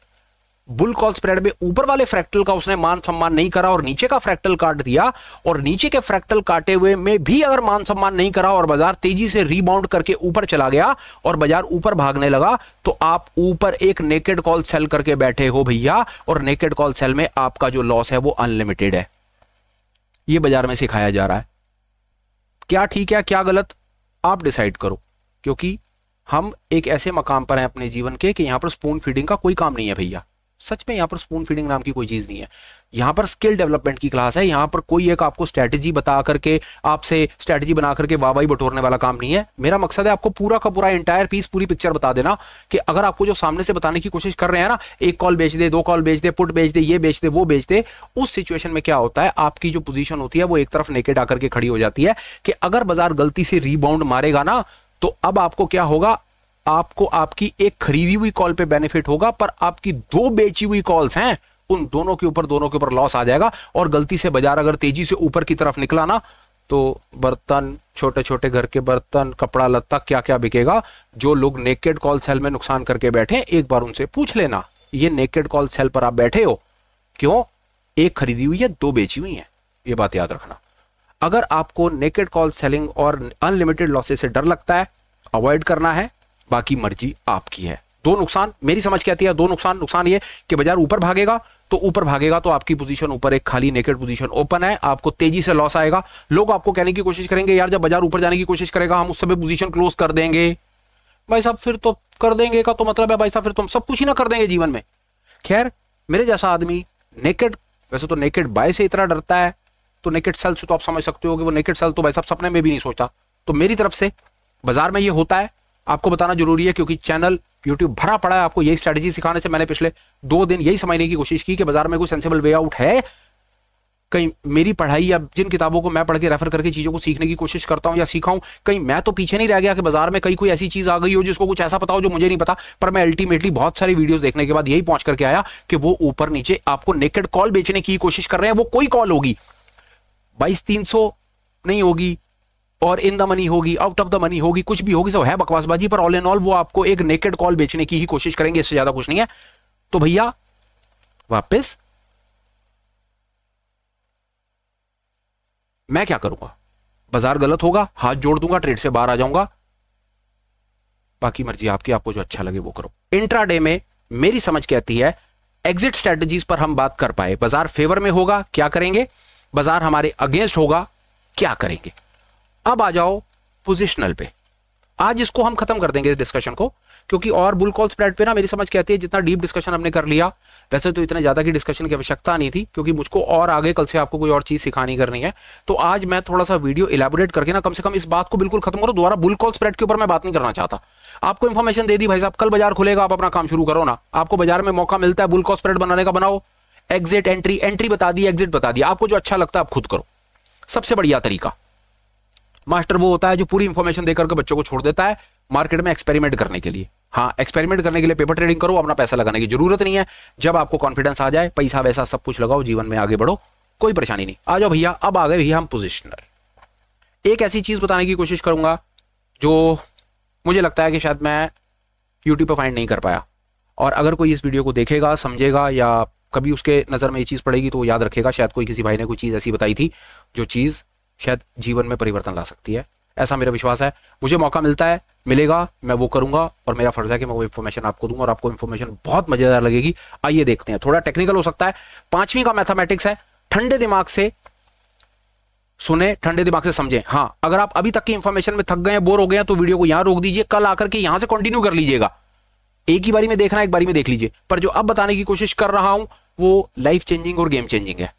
बुल कॉल स्प्रेड में ऊपर वाले फ्रैक्टल का उसने मान सम्मान नहीं करा और नीचे का फ्रैक्टल काट दिया और नीचे के फ्रैक्टल काटे हुए में भी अगर मान सम्मान नहीं करा और बाजार तेजी से रीबाउंड करके ऊपर चला गया और बाजार ऊपर भागने लगा तो आप ऊपर एक नेकेड कॉल सेल करके बैठे हो भैया और नेकेड कॉल सेल में आपका जो लॉस है वो अनलिमिटेड है ये बाजार में सिखाया जा रहा है क्या ठीक है क्या गलत आप डिसाइड करो क्योंकि हम एक ऐसे मकाम पर हैं अपने जीवन के कि यहां पर स्पून फीडिंग का कोई काम नहीं है भैया सच में यहाँ पर स्पून फीडिंग नाम की कोई चीज़ नहीं है यहाँ पर स्किल डेवलपमेंट की क्लास है यहाँ पर कोई एक आपको स्ट्रैटेजी बता करके आपसे स्ट्रैटेजी बना करके वाहवाही बटोरने वाला काम नहीं है मेरा मकसद है आपको पूरा का पूरा इंटायर पीस पूरी पिक्चर बता देना कि अगर आपको जो सामने से बताने की कोशिश कर रहे हैं ना एक कॉल बेच दे दो कॉल बेच दे पुट बेच दे ये बेच दे वो बेच दे उस सिचुएशन में क्या होता है आपकी जो पोजिशन होती है वो एक तरफ नेकेट आकर के खड़ी हो जाती है कि अगर बाजार गलती से रीबाउंड मारेगा ना तो अब आपको क्या होगा आपको आपकी एक खरीदी हुई कॉल पे बेनिफिट होगा पर आपकी दो बेची हुई कॉल्स हैं उन दोनों के ऊपर दोनों के ऊपर लॉस आ जाएगा और गलती से बाजार अगर तेजी से ऊपर की तरफ निकला ना तो बर्तन छोटे छोटे घर के बर्तन कपड़ा लत्ता क्या क्या बिकेगा जो लोग नेकेड कॉल सेल में नुकसान करके बैठे एक बार उनसे पूछ लेना ये नेकेड कॉल सेल पर आप बैठे हो क्यों एक खरीदी हुई है दो बेची हुई है ये बात याद रखना अगर आपको नेकेड कॉल सेलिंग और अनलिमिटेड लॉसेस से डर लगता है अवॉइड करना है बाकी मर्जी आपकी है दो नुकसान मेरी समझ कहती है दो नुकसान नुकसान ये कि बाजार ऊपर भागेगा तो ऊपर भागेगा तो आपकी पोजीशन ऊपर एक खाली नेकेड पोजीशन ओपन है आपको तेजी से लॉस आएगा लोग आपको कहने की कोशिश करेंगे यार जब बाजार ऊपर जाने की कोशिश करेगा हम उस समय पोजीशन क्लोज कर देंगे भाई साहब फिर तो कर देंगे का तो मतलब है भाई साहब फिर तुम तो सब कुछ ही ना कर देंगे जीवन में खैर मेरे जैसा आदमी नेकेड वैसे तो नेकेड बाय से इतना डरता है तो नेकेड सेल से तो आप समझ सकते हो कि वो नेकेड सेल तो भाई साहब सपने में भी नहीं सोचता तो मेरी तरफ से बाजार में ये होता है आपको बताना जरूरी है क्योंकि चैनल यूट्यूब भरा पड़ा है आपको यही स्ट्रेटेजी सिखाने से मैंने पिछले दो दिन यही समझने की कोशिश की कि बाजार में कोई सेंसेबल वे आउट है कहीं मेरी पढ़ाई या जिन किताबों को मैं पढ़ के रेफर करके चीज़ों को सीखने की कोशिश करता हूं या सीखाऊं कहीं मैं तो पीछे नहीं रह गया कि बाजार में कहीं कोई ऐसी चीज़ आ गई हो जिसको कुछ ऐसा पता हो जो मुझे नहीं पता पर मैं अल्टीमेटली बहुत सारी वीडियोस देखने के बाद यही पहुंच करके आया कि वो ऊपर नीचे आपको नेकेड कॉल बेचने की कोशिश कर रहे हैं वो कोई कॉल होगी बाईस तीन नहीं होगी और इन द मनी होगी आउट ऑफ द मनी होगी कुछ भी होगी सब है बकवासबाजी पर ऑल एंड ऑल वो आपको एक नेकेड कॉल बेचने की ही कोशिश करेंगे इससे ज्यादा कुछ नहीं है तो भैया वापस मैं क्या करूंगा बाजार गलत होगा हाथ जोड़ दूंगा ट्रेड से बाहर आ जाऊंगा बाकी मर्जी आपकी आपको जो अच्छा लगे वो करो इंट्राडे में मेरी समझ कहती है एग्जिट स्ट्रेटजीज पर हम बात कर पाए बाजार फेवर में होगा क्या करेंगे बाजार हमारे अगेंस्ट होगा क्या करेंगे अब आ जाओ पोजिशनल पे आज इसको हम खत्म कर देंगे इस डिस्कशन को क्योंकि और बुल कॉल स्प्रेड पे ना मेरी समझ कहती है जितना डीप डिस्कशन हमने कर लिया वैसे तो इतना ज्यादा की डिस्कशन की आवश्यकता नहीं थी क्योंकि मुझको और आगे कल से आपको कोई और चीज सिखानी करनी है तो आज मैं थोड़ा सा वीडियो इलेबोरेट करके ना कम से कम इस बात को बिल्कुल खत्म करो दोबारा बुल कॉल स्प्रेड के ऊपर मैं बात नहीं करना चाहता आपको इन्फॉर्मेशन दे दी भाई साहब कल बाजार खुलेगा आप अपना काम शुरू करो ना आपको बाजार में मौका मिलता है बुल कॉल स्प्रेड बनाने का बनाओ एग्जिट एंट्री एंट्री बता दी एग्जिट बता दी आपको जो अच्छा लगता है आप खुद करो सबसे बढ़िया तरीका मास्टर वो होता है जो पूरी इंफॉर्मेशन देकर के बच्चों को छोड़ देता है मार्केट में एक्सपेरिमेंट करने के लिए हाँ एक्सपेरिमेंट करने के लिए पेपर ट्रेडिंग करो अपना पैसा लगाने की जरूरत नहीं है जब आपको कॉन्फिडेंस आ जाए पैसा वैसा सब कुछ लगाओ जीवन में आगे बढ़ो कोई परेशानी नहीं आ जाओ भैया अब आ गए भैया हम पोजिशनर एक ऐसी चीज बताने की कोशिश करूंगा जो मुझे लगता है कि शायद मैं यूट्यूब पर फाइंड नहीं कर पाया और अगर कोई इस वीडियो को देखेगा समझेगा या कभी उसके नज़र में ये चीज़ पड़ेगी तो वो याद रखेगा शायद कोई किसी भाई ने कोई चीज़ ऐसी बताई थी जो चीज़ शायद जीवन में परिवर्तन ला सकती है ऐसा मेरा विश्वास है मुझे मौका मिलता है मिलेगा मैं वो करूंगा और मेरा फर्ज है कि मैं वो इन्फॉर्मेशन आपको दूंगा और आपको इन्फॉर्मेशन बहुत मजेदार लगेगी आइए देखते हैं थोड़ा टेक्निकल हो सकता है पांचवी का मैथमेटिक्स है ठंडे दिमाग से सुने ठंडे दिमाग से समझे हाँ अगर आप अभी तक की इंफॉर्मेशन में थक गए बोर हो गए तो वीडियो को यहां रोक दीजिए कल आकर के यहां से कंटिन्यू कर लीजिएगा एक ही बारी में देखना एक बारी में देख लीजिए पर जो अब बताने की कोशिश कर रहा हूं वो लाइफ चेंजिंग और गेम चेंजिंग है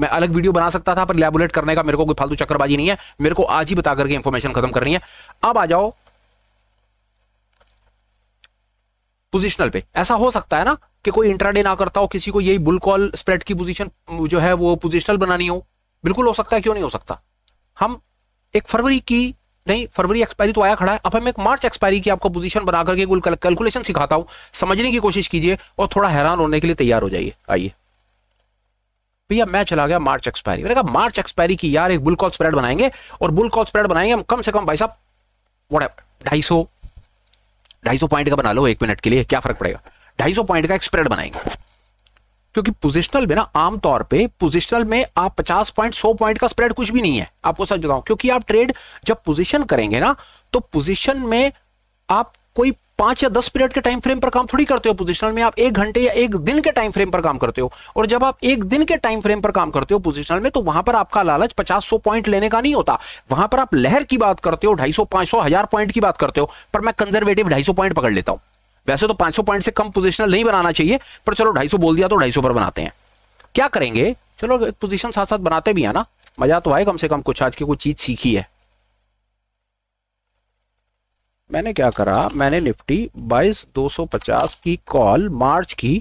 मैं अलग वीडियो बना सकता था पर लेबुलेट करने का मेरे को कोई फालतू चक्करबाजी नहीं है मेरे को आज ही बता करके इंफॉर्मेशन खत्म करनी है अब आ जाओ पोजिशनल पे ऐसा हो सकता है ना कि कोई इंट्राडे ना करता हो किसी को यही बुल कॉल स्प्रेड की पोजिशन जो है वो पोजिशनल बनानी हो बिल्कुल हो सकता है क्यों नहीं हो सकता हम एक फरवरी की नहीं फरवरी एक्सपायरी तो आया खड़ा है अब हम एक मार्च एक्सपायरी की आपको पोजीशन बना करके कैलकुलेशन सिखाता हूं समझने की कोशिश कीजिए और थोड़ा हैरान होने के लिए तैयार हो जाइए आइए भैया मैं चला गया मार्च एक्सपायरी मैंने कहा मार्च एक्सपायरी की यार एक बुल कॉल स्प्रेड बनाएंगे और बुल कॉल स्प्रेड बनाएंगे हम कम से कम भाई साहब वट ढाई सौ ढाई सौ पॉइंट का बना लो एक मिनट के लिए क्या फर्क पड़ेगा ढाई सौ पॉइंट का एक स्प्रेड बनाएंगे क्योंकि पोजिशनल में ना आमतौर पे पोजिशनल में आप 50 पॉइंट 100 पॉइंट का स्प्रेड कुछ भी नहीं है आपको समझ रहा क्योंकि आप ट्रेड जब पोजिशन करेंगे ना तो पोजिशन में आप कोई पांच या दस मिनट के टाइम फ्रेम पर काम थोड़ी करते हो पोजिशनल में आप एक घंटे या एक दिन के टाइम फ्रेम पर काम करते हो और जब आप एक दिन के टाइम फ्रेम पर काम करते हो पोजिशनल में तो वहां पर आपका लालच पचास सौ पॉइंट लेने का नहीं होता वहां पर आप लहर की बात करते हो ढाई सौ पांच सौ हजार पॉइंट की बात करते हो पर मैं कंजर्वेटिव ढाई सौ पॉइंट पकड़ लेता हूं वैसे तो पांच सौ पॉइंट से कम पोजिशनल नहीं बनाना चाहिए पर चलो ढाई सौ बोल दिया तो ढाई सौ पर बनाते हैं क्या करेंगे चलो एक पोजिशन साथ साथ बनाते भी है ना मजा तो आए कम से कम कुछ आज की कुछ चीज सीखी है मैंने क्या करा मैंने निफ्टी बाईस दो सौ पचास की कॉल मार्च की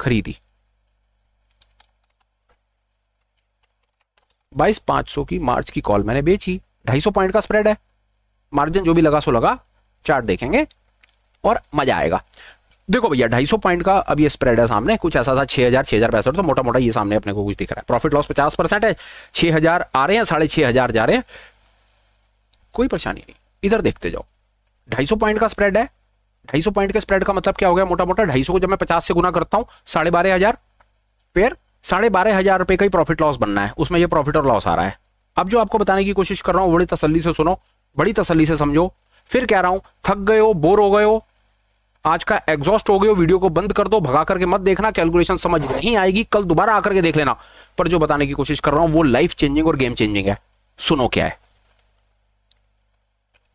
खरीदी बाईस पांच सौ की मार्च की कॉल मैंने बेची ढाई सौ पॉइंट का स्प्रेड है मार्जिन जो भी लगा सो लगा चार्ट देखेंगे और मजा आएगा देखो भैया ढाई सौ पॉइंट का अब ये स्प्रेड है सामने कुछ ऐसा था छह हजार छह हजार तो मोटा मोटा ये सामने अपने को कुछ दिख रहा है प्रॉफिट लॉस पचास परसेंट है छह हजार आ रहे हैं साढ़े छह हजार जा रहे हैं कोई परेशानी नहीं इधर देखते जाओ ढाई सौ पॉइंट का स्प्रेड है ढाई सौ पॉइंट के स्प्रेड का मतलब क्या हो गया मोटा मोटा ढाई सौ को जब मैं पचास से गुना करता हूँ साढ़े बारह हजार फिर साढ़े बारह हजार रुपये का ही प्रॉफिट लॉस बनना है उसमें यह प्रॉफिट और लॉस आ रहा है अब जो आपको बताने की कोशिश कर रहा हूँ बड़ी तसली से सुनो बड़ी तसली से समझो फिर कह रहा हूँ थक गए हो बोर हो गए हो आज का एग्जॉस्ट हो गए हो वीडियो को बंद कर दो भगा करके मत देखना कैलकुलेशन समझ नहीं आएगी कल दोबारा आकर के देख लेना पर जो बताने की कोशिश कर रहा हूँ वो लाइफ चेंजिंग और गेम चेंजिंग है सुनो क्या है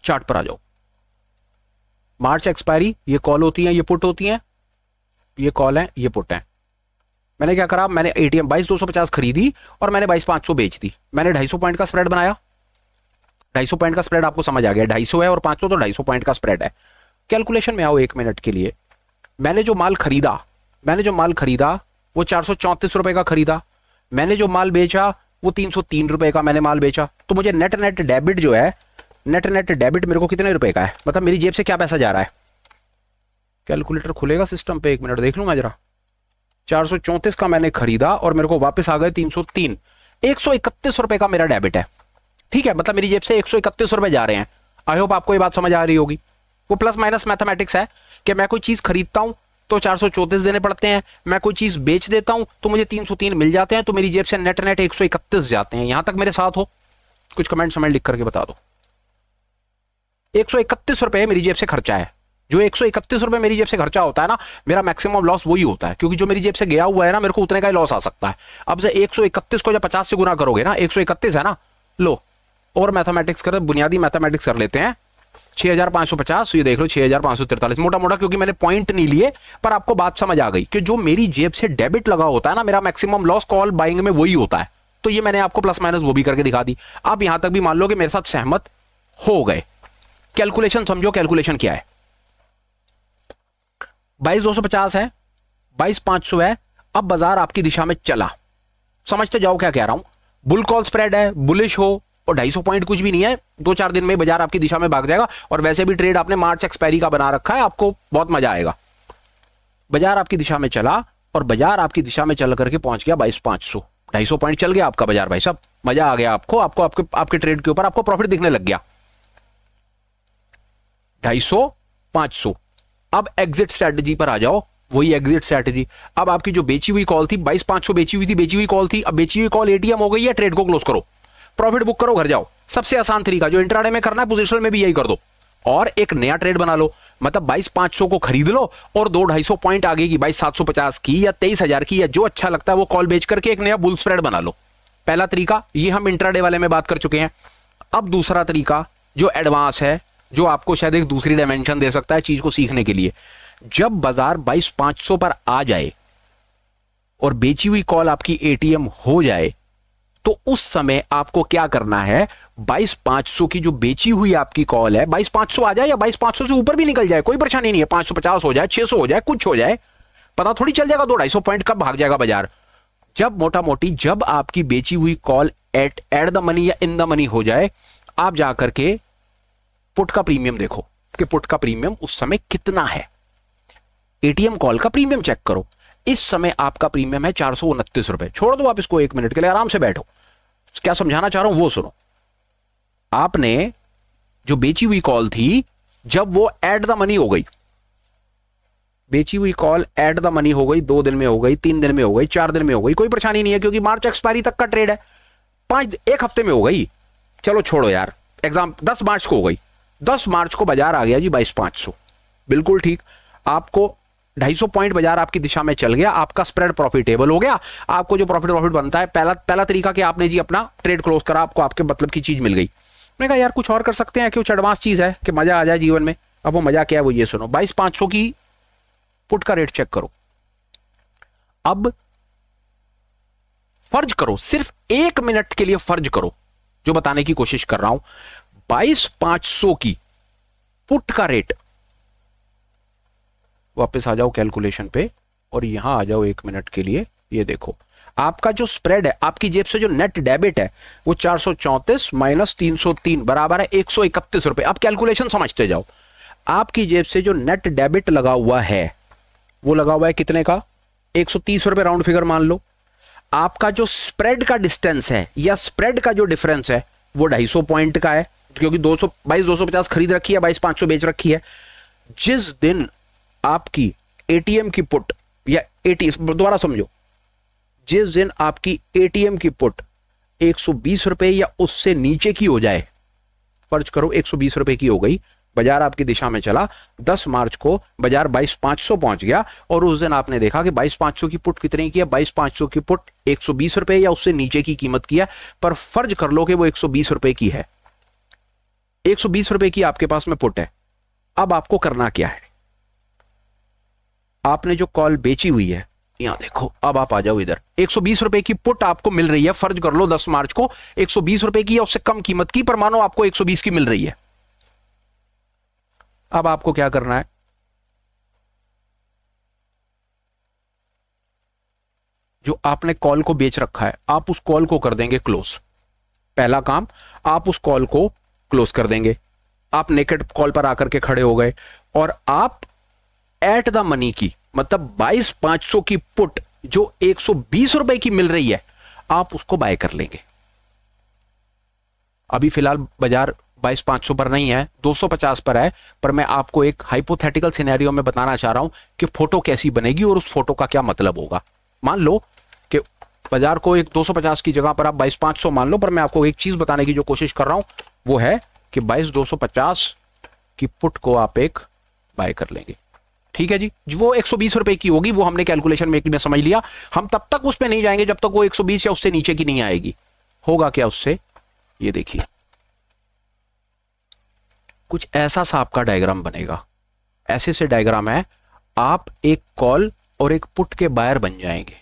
चार्ट पर आ जाओ मार्च एक्सपायरी ये कॉल होती है ये पुट होती है ये कॉल है ये पुट है मैंने क्या करा मैंने ए टी पचास खरीदी और मैंने बाईस पांच सौ बेच दी मैंने ढाई सौ पॉइंट का स्प्रेड बनाया ढाई पॉइंट का स्प्रेड आपको समझ आ गया ढाई सौ है और पांच सौ तो ढाई सौ पॉइंट का स्प्रेड है कैलकुलेशन में आओ एक मिनट के लिए मैंने जो माल खरीदा मैंने जो माल खरीदा वो चार सौ चौंतीस रुपए का खरीदा मैंने जो माल बेचा वो तीन सौ तीन रुपए का मैंने माल बेचा तो मुझे नेट नेट डेबिट जो है नेट नेट डेबिट मेरे को कितने रुपए का है मतलब मेरी जेब से क्या पैसा जा रहा है कैलकुलेटर खुलेगा सिस्टम पे एक मिनट देख लूंगा जरा चार का मैंने खरीदा और मेरे को वापस आ गए तीन सौ तीन एक सौ इकतीस रुपए का मेरा डेबिट है ठीक है मतलब मेरी जेब से एक सौ इकतीस रुपए जा रहे हैं आई होप आपको ये बात समझ आ रही होगी वो प्लस माइनस मैथमेटिक्स है कि मैं कोई चीज़ खरीदता हूँ तो चार सौ चौंतीस देने पड़ते हैं मैं कोई चीज़ बेच देता हूँ तो मुझे तीन सौ तीन मिल जाते हैं तो मेरी जेब से नेट नेट एक सौ इकतीस जाते हैं यहाँ तक मेरे साथ हो कुछ कमेंट्स समेंट लिख करके बता दो एक सौ इकतीस रुपये मेरी जेब से खर्चा है जो एक सौ इकतीस रुपये मेरी जेब से खर्चा होता है ना मेरा मैक्सिमम लॉस वही होता है क्योंकि जो मेरी जेब से गया हुआ है ना मेरे को उतने का ही लॉस आ सकता है अब से एक सौ इकतीस को जब पचास से गुना करोगे ना एक सौ इकतीस है ना लो और मैथमेटिक्स कर बुनियादी मैथमेटिक्स कर लेते हैं छह हज़ार पांच सौ पचास ये देख लो छह हज़ार पांच सौ तिरतालीस मोटा मोटा क्योंकि मैंने पॉइंट नहीं लिए पर आपको बात समझ आ गई कि जो मेरी जेब से डेबिट लगा होता है ना मेरा मैक्सिमम लॉस कॉल बाइंग में वही होता है तो ये मैंने आपको प्लस माइनस वो भी करके दिखा दी आप यहां तक भी मान लो कि मेरे साथ सहमत हो गए कैलकुलेशन समझो कैलकुलेशन क्या है बाईस दो सौ पचास है बाईस पांच सौ है अब बाजार आपकी दिशा में चला समझते जाओ क्या कह रहा हूं बुल कॉल स्प्रेड है बुलिश हो और ढाई सौ पॉइंट कुछ भी नहीं है दो चार दिन में बाजार आपकी दिशा में भाग जाएगा और वैसे भी ट्रेड आपने मार्च एक्सपायरी का बना रखा है आपको बहुत मजा आएगा बाजार आपकी दिशा में चला और बाजार आपकी दिशा में चल करके पहुंच गया बाईस पांच सौ ढाई सौ पॉइंट चल गया आपका बाजार भाई साहब मजा आ गया आपको आपको आपके आपके ट्रेड के ऊपर आपको प्रॉफिट दिखने लग गया ढाई सौ पांच सौ अब एग्जिट स्ट्रेटेजी पर आ जाओ वही एग्जिट स्ट्रेटेजी अब आपकी जो बेची हुई कॉल थी बाईस पांच सौ बेची हुई थी बेची हुई कॉल थी अब बेची हुई कॉल एटीएम हो गई है ट्रेड को क्लोज करो प्रॉफिट बुक करो घर जाओ सबसे आसान तरीका जो इंट्राडे में करना है पोजिशन में भी यही कर दो और एक नया ट्रेड बना लो मतलब बाईस पांच सौ को खरीद लो और दो ढाई सौ पॉइंट आगे की बाईस सात सौ पचास की या तेईस हजार की या जो अच्छा लगता है वो कॉल बेच करके एक नया बुल स्प्रेड बना लो पहला तरीका ये हम इंट्राडे वाले में बात कर चुके हैं अब दूसरा तरीका जो एडवांस है जो आपको शायद एक दूसरी डायमेंशन दे सकता है चीज को सीखने के लिए जब बाजार बाईस पांच सौ पर आ जाए और बेची हुई कॉल आपकी एटीएम हो जाए तो उस समय आपको क्या करना है बाईस पांच सौ की जो बेची हुई आपकी कॉल है बाईस पांच सौ आ जाए या बाईस पांच सौ से ऊपर भी निकल जाए कोई परेशानी नहीं है पांच सौ पचास हो जाए छह सौ हो जाए कुछ हो जाए पता थोड़ी चल जाएगा दो ढाई सौ पॉइंट कब भाग जाएगा बाजार जब मोटा मोटी जब आपकी बेची हुई call at at the money या इन द मनी हो जाए आप जाकर के पुट का प्रीमियम देखो कि पुट का प्रीमियम उस समय कितना है एटीएम कॉल का प्रीमियम चेक करो इस समय आपका प्रीमियम है चार सौ उनतीस रुपए छोड़ दो आप इसको एक मिनट के लिए आराम से बैठो क्या समझाना चाह रहा हूं वो सुनो आपने जो बेची हुई कॉल थी जब वो एट द मनी हो गई बेची हुई कॉल एट द मनी हो गई दो दिन में हो गई तीन दिन में हो गई चार दिन में हो गई कोई परेशानी नहीं है क्योंकि मार्च एक्सपायरी तक का ट्रेड है पांच एक हफ्ते में हो गई चलो छोड़ो यार एग्जाम दस मार्च को हो गई दस मार्च को बाजार आ गया जी बाईस पांच सौ बिल्कुल ठीक आपको ढाई सौ पॉइंट बाजार आपकी दिशा में चल गया आपका स्प्रेड प्रॉफिटेबल हो गया आपको जो प्रॉफिट प्रॉफिट बनता है पहला पहला तरीका कि आपने जी अपना ट्रेड क्लोज करा आपको आपके मतलब की चीज मिल गई मैंने कहा यार कुछ और कर सकते हैं कुछ एडवांस चीज है कि मजा आ जाए जीवन में अब वो मजा क्या है वो ये सुनो बाईस पांच सौ की पुट का रेट चेक करो अब फर्ज करो सिर्फ एक मिनट के लिए फर्ज करो जो बताने की कोशिश कर रहा हूं बाईस पांच सौ की पुट का रेट वापस आ जाओ कैलकुलेशन पे और यहां आ जाओ एक मिनट के लिए ये देखो आपका जो स्प्रेड है आपकी जेब से जो नेट डेबिट है वो चार सौ चौंतीस माइनस तीन सौ तीन बराबर है एक सौ इकतीस रुपए आप कैलकुलेशन समझते जाओ आपकी जेब से जो नेट डेबिट लगा हुआ है वो लगा हुआ है कितने का एक सौ तीस रुपए राउंड फिगर मान लो आपका जो स्प्रेड का डिस्टेंस है या स्प्रेड का जो डिफरेंस है वो ढाई सौ पॉइंट का है क्योंकि दो सौ बाईस दो सौ पचास खरीद रखी है बाईस पांच सौ बेच रखी है जिस दिन आपकी एटीएम की पुट या एटीएम दोबारा समझो जिस दिन आपकी एटीएम की पुट एक सौ बीस रुपए या उससे नीचे की हो जाए फर्ज करो एक सौ बीस रुपए की हो गई बाजार आपकी दिशा में चला 10 मार्च को बाजार 22500 पहुंच गया और उस दिन आपने देखा कि 22500 की पुट कितने की है 22500 की पुट एक सौ बीस रुपए या उससे नीचे की कीमत की है पर फर्ज कर लो कि वो एक सौ बीस रुपए की है एक रुपए की आपके पास में पुट है अब आपको करना क्या है आपने जो कॉल बेची हुई है यहां देखो अब आप आ जाओ इधर एक रुपए की पुट आपको मिल रही है फर्ज कर लो 10 मार्च को एक रुपए की या उससे कम कीमत की पर मानो आपको 120 की मिल रही है अब आपको क्या करना है जो आपने कॉल को बेच रखा है आप उस कॉल को कर देंगे क्लोज पहला काम आप उस कॉल को क्लोज कर देंगे आप नेकेड कॉल पर आकर के खड़े हो गए और आप एट द मनी की मतलब बाईस पांच सौ की पुट जो एक सौ बीस रुपए की मिल रही है आप उसको बाय कर लेंगे अभी फिलहाल बाजार बाईस पांच सौ पर नहीं है 250 पर है पर मैं आपको एक हाइपोथेटिकल सिनेरियो में बताना चाह रहा हूं कि फोटो कैसी बनेगी और उस फोटो का क्या मतलब होगा मान लो कि बाजार को एक 250 की जगह पर आप बाईस पांच सौ मान लो पर मैं आपको एक चीज बताने की जो कोशिश कर रहा हूं वो है कि बाईस दो सौ पचास की पुट को आप एक बाय कर लेंगे ठीक है जी वो एक सौ बीस रुपए की होगी वो हमने कैलकुलेशन में एक समझ लिया हम तब तक उस पर नहीं जाएंगे जब तक वो एक सौ बीस या उससे नीचे की नहीं आएगी होगा क्या उससे ये देखिए कुछ ऐसा सा आपका डायग्राम बनेगा ऐसे से डायग्राम है आप एक कॉल और एक पुट के बायर बन जाएंगे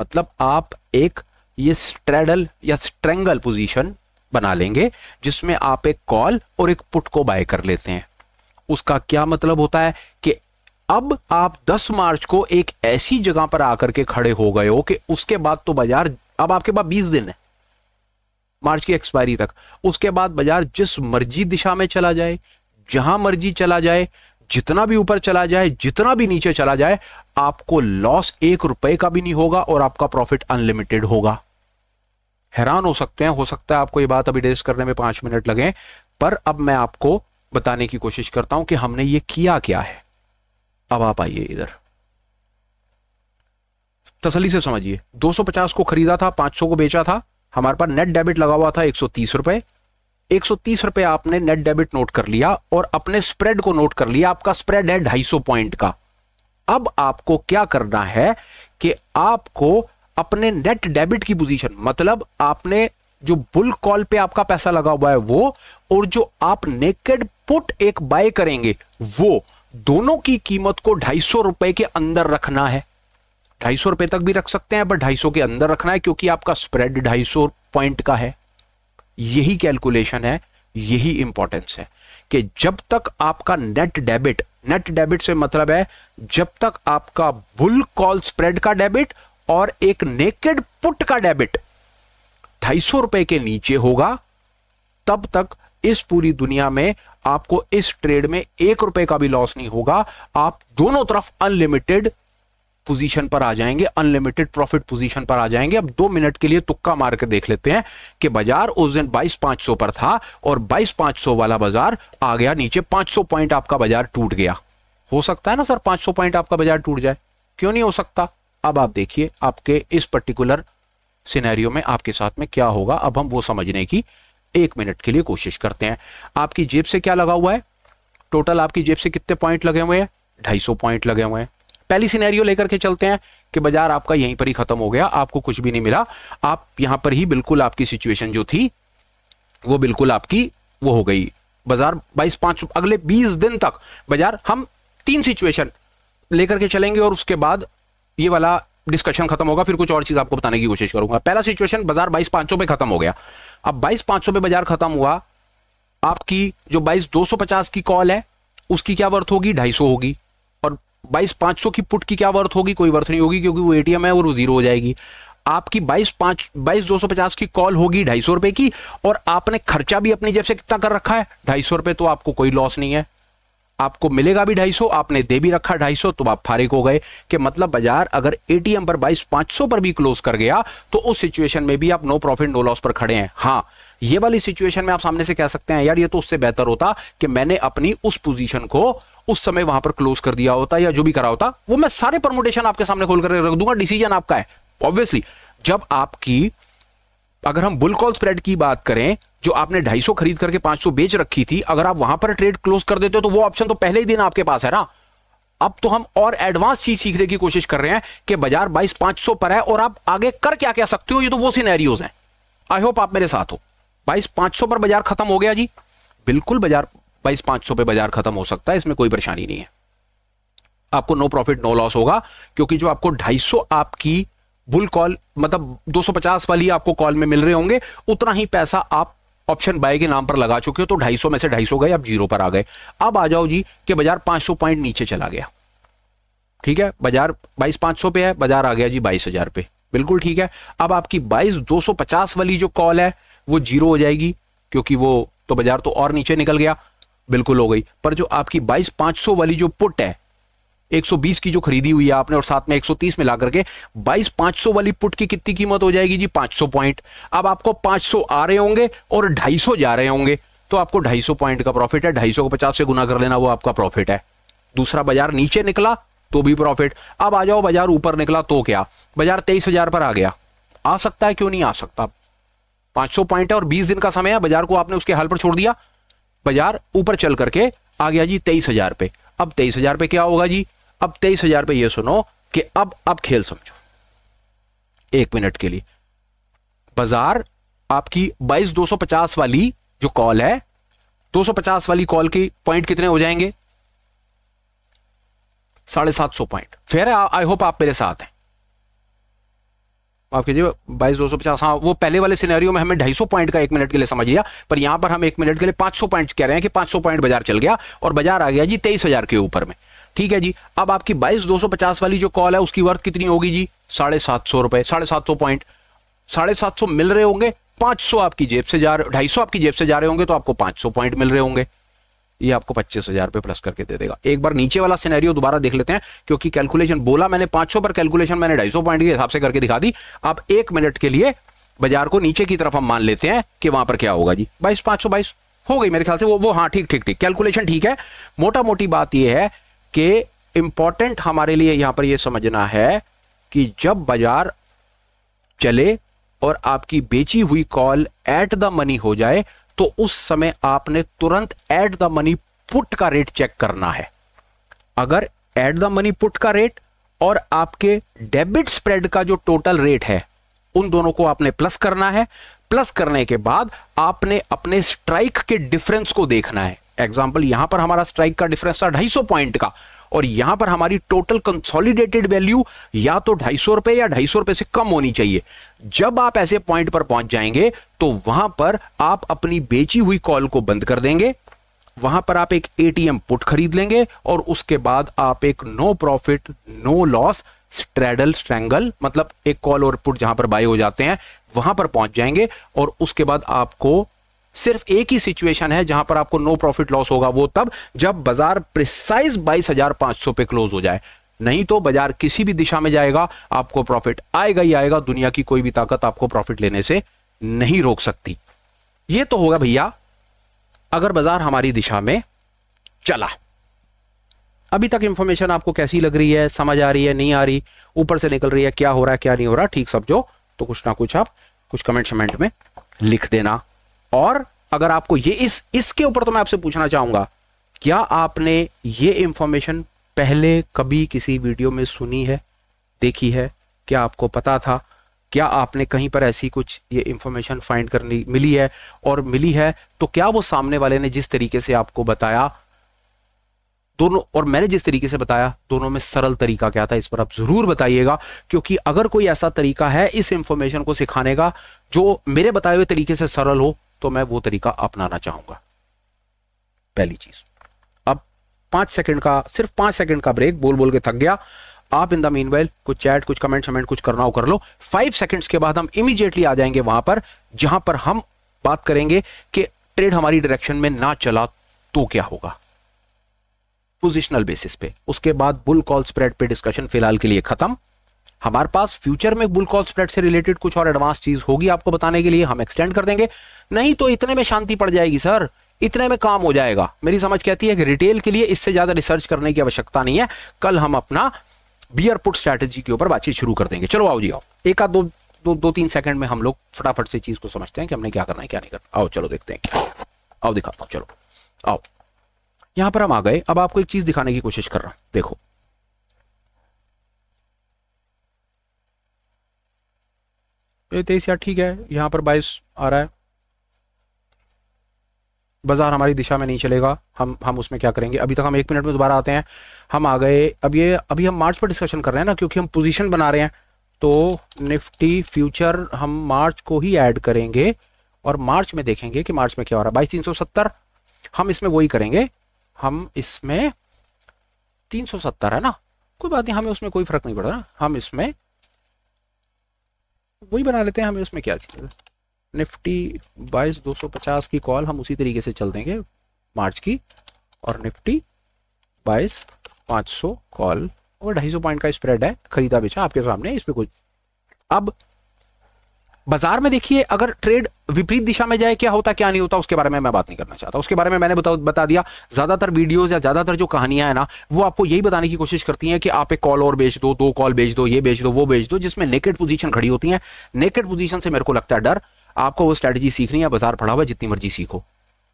मतलब आप एक ये स्ट्रेडल या स्ट्रेंगल पोजीशन बना लेंगे जिसमें आप एक कॉल और एक पुट को बाय कर लेते हैं उसका क्या मतलब होता है कि अब आप 10 मार्च को एक ऐसी जगह पर आकर के खड़े हो गए हो कि उसके बाद तो बाजार अब आपके पास 20 दिन है मार्च की एक्सपायरी तक उसके बाद बाजार जिस मर्जी दिशा में चला जाए जहां मर्जी चला जाए जितना भी ऊपर चला जाए जितना भी नीचे चला जाए आपको लॉस एक रुपए का भी नहीं होगा और आपका प्रॉफिट अनलिमिटेड होगा हैरान हो सकते हैं हो सकता है आपको ये बात अभी डिस्क करने में पांच मिनट लगे पर अब मैं आपको बताने की कोशिश करता हूं कि हमने ये किया क्या है अब आप आइए इधर तसली से समझिए 250 को खरीदा था 500 को बेचा था हमारे पास नेट डेबिट लगा हुआ था एक सौ रुपए एक सौ रुपए आपने नेट डेबिट नोट कर लिया और अपने स्प्रेड को नोट कर लिया आपका स्प्रेड है 250 पॉइंट का अब आपको क्या करना है कि आपको अपने नेट डेबिट की पोजीशन मतलब आपने जो बुल कॉल पे आपका पैसा लगा हुआ है वो और जो आप नेकेड पुट एक बाय करेंगे वो दोनों की कीमत को ढाई सौ रुपए के अंदर रखना है ढाई सौ रुपए तक भी रख सकते हैं पर ढाई सौ के अंदर रखना है क्योंकि आपका स्प्रेड ढाई सौ पॉइंट का है यही कैलकुलेशन है यही इंपॉर्टेंस है कि जब तक आपका नेट डेबिट नेट डेबिट से मतलब है जब तक आपका बुल कॉल स्प्रेड का डेबिट और एक नेकेड पुट का डेबिट ढाई सौ रुपए के नीचे होगा तब तक इस पूरी दुनिया में आपको इस ट्रेड में एक रुपए का भी लॉस नहीं होगा आप दोनों तरफ अनलिमिटेड पोजीशन पर आ जाएंगे अनलिमिटेड प्रॉफिट पोजीशन पर आ जाएंगे अब दो मिनट के लिए तुक्का मार के देख लेते हैं कि बाजार उस दिन बाईस पांच सौ पर था और बाईस पांच सौ वाला बाजार आ गया नीचे पांच सौ पॉइंट आपका बाजार टूट गया हो सकता है ना सर पांच सौ पॉइंट आपका बाजार टूट जाए क्यों नहीं हो सकता अब आप देखिए आपके इस पर्टिकुलर सिनेरियो में आपके साथ में क्या होगा अब हम वो समझने की एक मिनट के लिए कोशिश करते हैं आपकी जेब से क्या लगा हुआ है टोटल आपकी जेब से कितने पॉइंट लगे हुए हैं ढाई सौ पॉइंट लगे हुए हैं पहली सिनेरियो लेकर के चलते हैं कि बाजार आपका यहीं पर ही खत्म हो गया आपको कुछ भी नहीं मिला आप यहां पर ही बिल्कुल आपकी सिचुएशन जो थी वो बिल्कुल आपकी वो हो गई बाजार बाईस पांच अगले बीस दिन तक बाजार हम तीन सिचुएशन लेकर के चलेंगे और उसके बाद ये वाला डिस्कशन खत्म होगा फिर कुछ और चीज आपको बताने की कोशिश करूंगा पहला सिचुएशन बाजार बाईस पांच सौ पे खत्म हो गया अब बाईस पांच सौ पे बाजार खत्म हुआ आपकी जो बाईस दो सौ पचास की कॉल है उसकी क्या वर्थ होगी ढाई सौ होगी और बाईस पांच सौ की पुट की क्या वर्थ होगी कोई वर्थ नहीं होगी क्योंकि वो एटीएम है और वो जीरो हो जाएगी आपकी बाईस पांच बाईस दो सौ पचास की कॉल होगी ढाई सौ रुपए की और आपने खर्चा भी अपनी जेब से कितना कर रखा है ढाई सौ रुपए तो आपको कोई लॉस नहीं है आपको मिलेगा भी 250 आपने दे भी रखा 250 तो आप फारिग हो गए कि मतलब बाजार अगर एटीएम पर बाईस पांच पर भी क्लोज कर गया तो उस सिचुएशन में भी आप नो प्रॉफिट नो लॉस पर खड़े हैं हाँ ये वाली सिचुएशन में आप सामने से कह सकते हैं यार ये तो उससे बेहतर होता कि मैंने अपनी उस पोजीशन को उस समय वहां पर क्लोज कर दिया होता या जो भी करा होता वो मैं सारे परमोटेशन आपके सामने खोल कर रख दूंगा डिसीजन आपका है ऑब्वियसली जब आपकी अगर हम बुल कॉल स्प्रेड की बात करें जो आपने 250 खरीद करके 500 बेच रखी थी अगर आप वहां पर ट्रेड क्लोज कर देते हो तो वो ऑप्शन तो पहले ही दिन आपके पास है ना अब तो हम और एडवांस चीज सीखने की कोशिश कर रहे हैं कि बाजार बाईस पांच पर है और आप आगे कर क्या क्या सकते हो ये तो वो सीनैरियोज हैं आई होप आप मेरे साथ हो बाईस पांच पर बाजार खत्म हो गया जी बिल्कुल बाजार बाईस पांच पे बाजार खत्म हो सकता है इसमें कोई परेशानी नहीं है आपको नो प्रॉफिट नो लॉस होगा क्योंकि जो आपको 250 आपकी बुल कॉल मतलब 250 वाली आपको कॉल में मिल रहे होंगे उतना ही पैसा आप ऑप्शन बाय के नाम पर लगा चुके हो तो 250 में से 250 गए अब जीरो पर आ गए अब आ जाओ जी कि बाजार 500 पॉइंट नीचे चला गया ठीक है बाजार बाईस पांच पे है बाजार आ गया जी बाईस हजार पे बिल्कुल ठीक है अब आपकी बाईस दो पचास वाली जो कॉल है वो जीरो हो जाएगी क्योंकि वो तो बाजार तो और नीचे निकल गया बिल्कुल हो गई पर जो आपकी बाईस पांच वाली जो पुट है 120 की जो खरीदी हुई है आपने और साथ में 130 में ला करके 22 500 वाली पुट की कितनी कीमत हो जाएगी जी 500 पॉइंट अब आपको 500 आ रहे होंगे और 250 जा रहे होंगे तो आपको 250 पॉइंट का प्रॉफिट है 250 को 50 से गुना कर लेना वो आपका प्रॉफिट है दूसरा बाजार नीचे निकला तो भी प्रॉफिट अब आ जाओ बाजार ऊपर निकला तो क्या बाजार तेईस हजार पर आ गया आ सकता है क्यों नहीं आ सकता 500 पॉइंट है और 20 दिन का समय है बाजार को आपने उसके हाल पर छोड़ दिया बाजार ऊपर चल करके आ गया जी तेईस हजार पे अब तेईस हजार पे क्या होगा जी अब तेईस हजार पे ये सुनो कि अब अब खेल समझो एक मिनट के लिए बाजार आपकी बाईस दो सौ पचास वाली जो कॉल है दो सौ पचास वाली कॉल की पॉइंट कितने हो जाएंगे साढ़े सात सौ पॉइंट फिर आई होप आप मेरे साथ हैं आप कीजिए बाईस दो सौ पचास हाँ वो पहले वाले सिनेरियो में हमें ढाई सौ पॉइंट का एक मिनट के लिए समझिए पर यहां पर हम एक मिनट के लिए पांच सौ पॉइंट कह रहे हैं कि पांच सौ पॉइंट बाजार चल गया और बाजार आ गया जी तेईस हजार के ऊपर में ठीक है जी अब आपकी बाईस दो सौ पचास वाली जो कॉल है उसकी वर्थ कितनी होगी जी साढ़े सात सौ रुपए साढ़े सात सौ पॉइंट साढ़े सात सौ मिल रहे होंगे पांच सौ आपकी जेब से जा रहे ढाई सौ आपकी जेब से जा रहे होंगे तो आपको पांच सौ पॉइंट मिल रहे होंगे ये आपको पच्चीस हजार रुपए प्लस करके दे देगा एक बार नीचे वाला सिनेरियो दोबारा देख लेते हैं क्योंकि कैलकुलेशन बोला मैंने पांच सौ पर कैलकुलेशन मैंने ढाई सौ पॉइंट के हिसाब से करके दिखा दी आप एक मिनट के लिए बाजार को नीचे की तरफ हम मान लेते हैं कि वहां पर क्या होगा जी बाईस पांच सौ बाईस हो गई मेरे ख्याल से वो वो हाँ ठीक ठीक ठीक कैलकुलेशन ठीक है मोटा मोटी बात यह है के इंपॉर्टेंट हमारे लिए यहां पर यह समझना है कि जब बाजार चले और आपकी बेची हुई कॉल एट द मनी हो जाए तो उस समय आपने तुरंत एट द मनी पुट का रेट चेक करना है अगर एट द मनी पुट का रेट और आपके डेबिट स्प्रेड का जो टोटल रेट है उन दोनों को आपने प्लस करना है प्लस करने के बाद आपने अपने स्ट्राइक के डिफरेंस को देखना है एग्जाम्पल यहां पर हमारा स्ट्राइक का डिफरेंस था ढाई पॉइंट का और यहां पर हमारी टोटल कंसोलिडेटेड वैल्यू या तो ढाई सौ रुपए या ढाई सौ रुपए से कम होनी चाहिए जब आप ऐसे पॉइंट पर पहुंच जाएंगे तो वहां पर आप अपनी बेची हुई कॉल को बंद कर देंगे वहां पर आप एक एटीएम पुट खरीद लेंगे और उसके बाद आप एक no profit no loss straddle strangle मतलब एक कॉल और पुट जहां पर बाय हो जाते हैं वहां पर पहुंच जाएंगे और उसके बाद आपको सिर्फ एक ही सिचुएशन है जहां पर आपको नो प्रॉफिट लॉस होगा वो तब जब बाजार प्रिसाइज बाईस हजार पांच सौ पे क्लोज हो जाए नहीं तो बाजार किसी भी दिशा में जाएगा आपको प्रॉफिट आएगा ही आएगा दुनिया की कोई भी ताकत आपको प्रॉफिट लेने से नहीं रोक सकती ये तो होगा भैया अगर बाजार हमारी दिशा में चला अभी तक इंफॉर्मेशन आपको कैसी लग रही है समझ आ रही है नहीं आ रही ऊपर से निकल रही है क्या हो रहा है क्या नहीं हो रहा ठीक समझो तो कुछ ना कुछ आप कुछ कमेंट शमेंट में लिख देना और अगर आपको ये इस इसके ऊपर तो मैं आपसे पूछना चाहूंगा क्या आपने ये इंफॉर्मेशन पहले कभी किसी वीडियो में सुनी है देखी है क्या आपको पता था क्या आपने कहीं पर ऐसी कुछ ये इंफॉर्मेशन फाइंड करनी मिली है और मिली है तो क्या वो सामने वाले ने जिस तरीके से आपको बताया दोनों और मैंने जिस तरीके से बताया दोनों में सरल तरीका क्या था इस पर आप जरूर बताइएगा क्योंकि अगर कोई ऐसा तरीका है इस इंफॉर्मेशन को सिखाने का जो मेरे बताए हुए तरीके से सरल हो तो मैं वो तरीका अपनाना चाहूंगा पहली चीज अब पांच सेकंड का सिर्फ पांच सेकंड का ब्रेक बोल बोल के थक गया आप इन द मीन कुछ चैट कुछ कमेंट शमेंट कुछ करना हो कर लो फाइव सेकेंड्स के बाद हम इमीजिएटली आ जाएंगे वहां पर जहां पर हम बात करेंगे कि ट्रेड हमारी डायरेक्शन में ना चला तो क्या होगा पोजिशनल बेसिस पे उसके बाद बुल कॉल स्प्रेड पे डिस्कशन फिलहाल के लिए खत्म हमारे पास फ्यूचर में बुल कॉल स्प्रेड से रिलेटेड कुछ और एडवांस चीज होगी आपको बताने के लिए हम एक्सटेंड कर देंगे नहीं तो इतने में शांति पड़ जाएगी सर इतने में काम हो जाएगा मेरी समझ कहती है कि रिटेल के लिए इससे ज्यादा रिसर्च करने की आवश्यकता नहीं है कल हम अपना बियर पुट स्ट्रैटेजी के ऊपर बातचीत शुरू कर देंगे चलो आओ जी आओ एक आध दो दो दो तीन सेकंड में हम लोग फटाफट से चीज को समझते हैं कि हमने क्या करना है क्या नहीं करना आओ चलो देखते हैं क्या आओ दिखाता हूँ चलो आओ यहां पर हम आ गए अब आपको एक चीज दिखाने की कोशिश कर रहा हूं देखो तेईस यार ठीक है यहां पर बाईस आ रहा है बाजार हमारी दिशा में नहीं चलेगा हम हम उसमें क्या करेंगे अभी तक हम एक मिनट में दोबारा आते हैं हम आ गए अब ये अभी हम मार्च पर डिस्कशन कर रहे हैं ना क्योंकि हम पोजीशन बना रहे हैं तो निफ्टी फ्यूचर हम मार्च को ही ऐड करेंगे और मार्च में देखेंगे कि मार्च में क्या हो रहा है बाईस तीन सौ सत्तर हम इसमें वही करेंगे हम इसमें सत्तर है ना कोई बात नहीं हमें उसमें कोई फर्क नहीं पड़ता हम इसमें वही बना लेते हैं हमें उसमें क्या चाहिए निफ्टी बाईस दो सौ पचास की कॉल हम उसी तरीके से चल देंगे मार्च की और निफ्टी बाईस पाँच सौ कॉल और ढाई सौ पॉइंट का स्प्रेड है खरीदा बेचा आपके सामने इस पर कुछ अब बाजार में देखिए अगर ट्रेड विपरीत दिशा में जाए क्या होता क्या नहीं होता उसके बारे में मैं बात नहीं करना चाहता उसके बारे में मैंने बता बता दिया ज्यादातर वीडियोस या ज्यादातर जो कहानियां है ना वो आपको यही बताने की कोशिश करती हैं कि आप एक कॉल और बेच दो दो कॉल बेच दो ये बेच दो वो बेच दो जिसमें नेकेड पोजीशन खड़ी होती है नेकेड पोजीशन से मेरे को लगता है डर आपको वो स्ट्रेटेजी सीखनी है बाजार पढ़ा हुआ जितनी मर्जी सीखो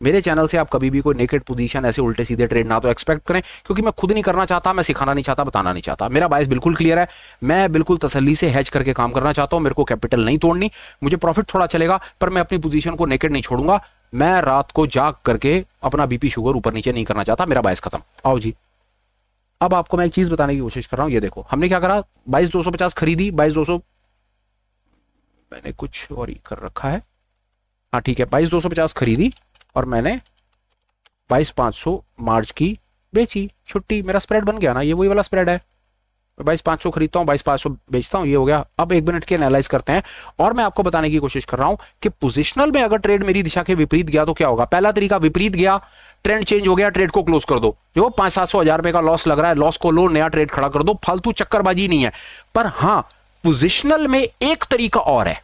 मेरे चैनल से आप कभी भी कोई नेकेट पोजीशन ऐसे उल्टे सीधे ट्रेड ना तो एक्सपेक्ट करें क्योंकि मैं खुद नहीं करना चाहता मैं सिखाना नहीं चाहता बताना नहीं चाहता मेरा बायस बिल्कुल क्लियर है मैं बिल्कुल तसली से हैच करके काम करना चाहता हूँ मेरे को कैपिटल नहीं तोड़नी मुझे प्रॉफिट थोड़ा चलेगा पर मैं अपनी पोजीशन को नेकेट नहीं छोड़ूंगा मैं रात को जाग करके अपना बीपी शुगर ऊपर नीचे नहीं करना चाहता मेरा बायस खत्म आओ जी अब आपको मैं एक चीज बताने की कोशिश कर रहा हूँ ये देखो हमने क्या करा बाईस दो सौ पचास खरीदी बाईस दो सौ मैंने कुछ और ही कर रखा है हाँ ठीक है बाईस दो सौ पचास खरीदी और मैंने बाईस पाँच सौ मार्च की बेची छुट्टी मेरा स्प्रेड बन गया ना ये वही वाला स्प्रेड है बाईस पाँच सौ खरीदता हूँ बाईस पाँच सौ बेचता हूँ ये हो गया अब एक मिनट के एनालाइज करते हैं और मैं आपको बताने की कोशिश कर रहा हूँ कि पोजिशनल में अगर ट्रेड मेरी दिशा के विपरीत गया तो क्या होगा पहला तरीका विपरीत गया ट्रेंड चेंज हो गया ट्रेड को क्लोज कर दो जो पांच सात सौ हजार रुपए का लॉस लग रहा है लॉस को लो नया ट्रेड खड़ा कर दो फालतू चक्करबाजी नहीं है पर हाँ पोजिशनल में एक तरीका और है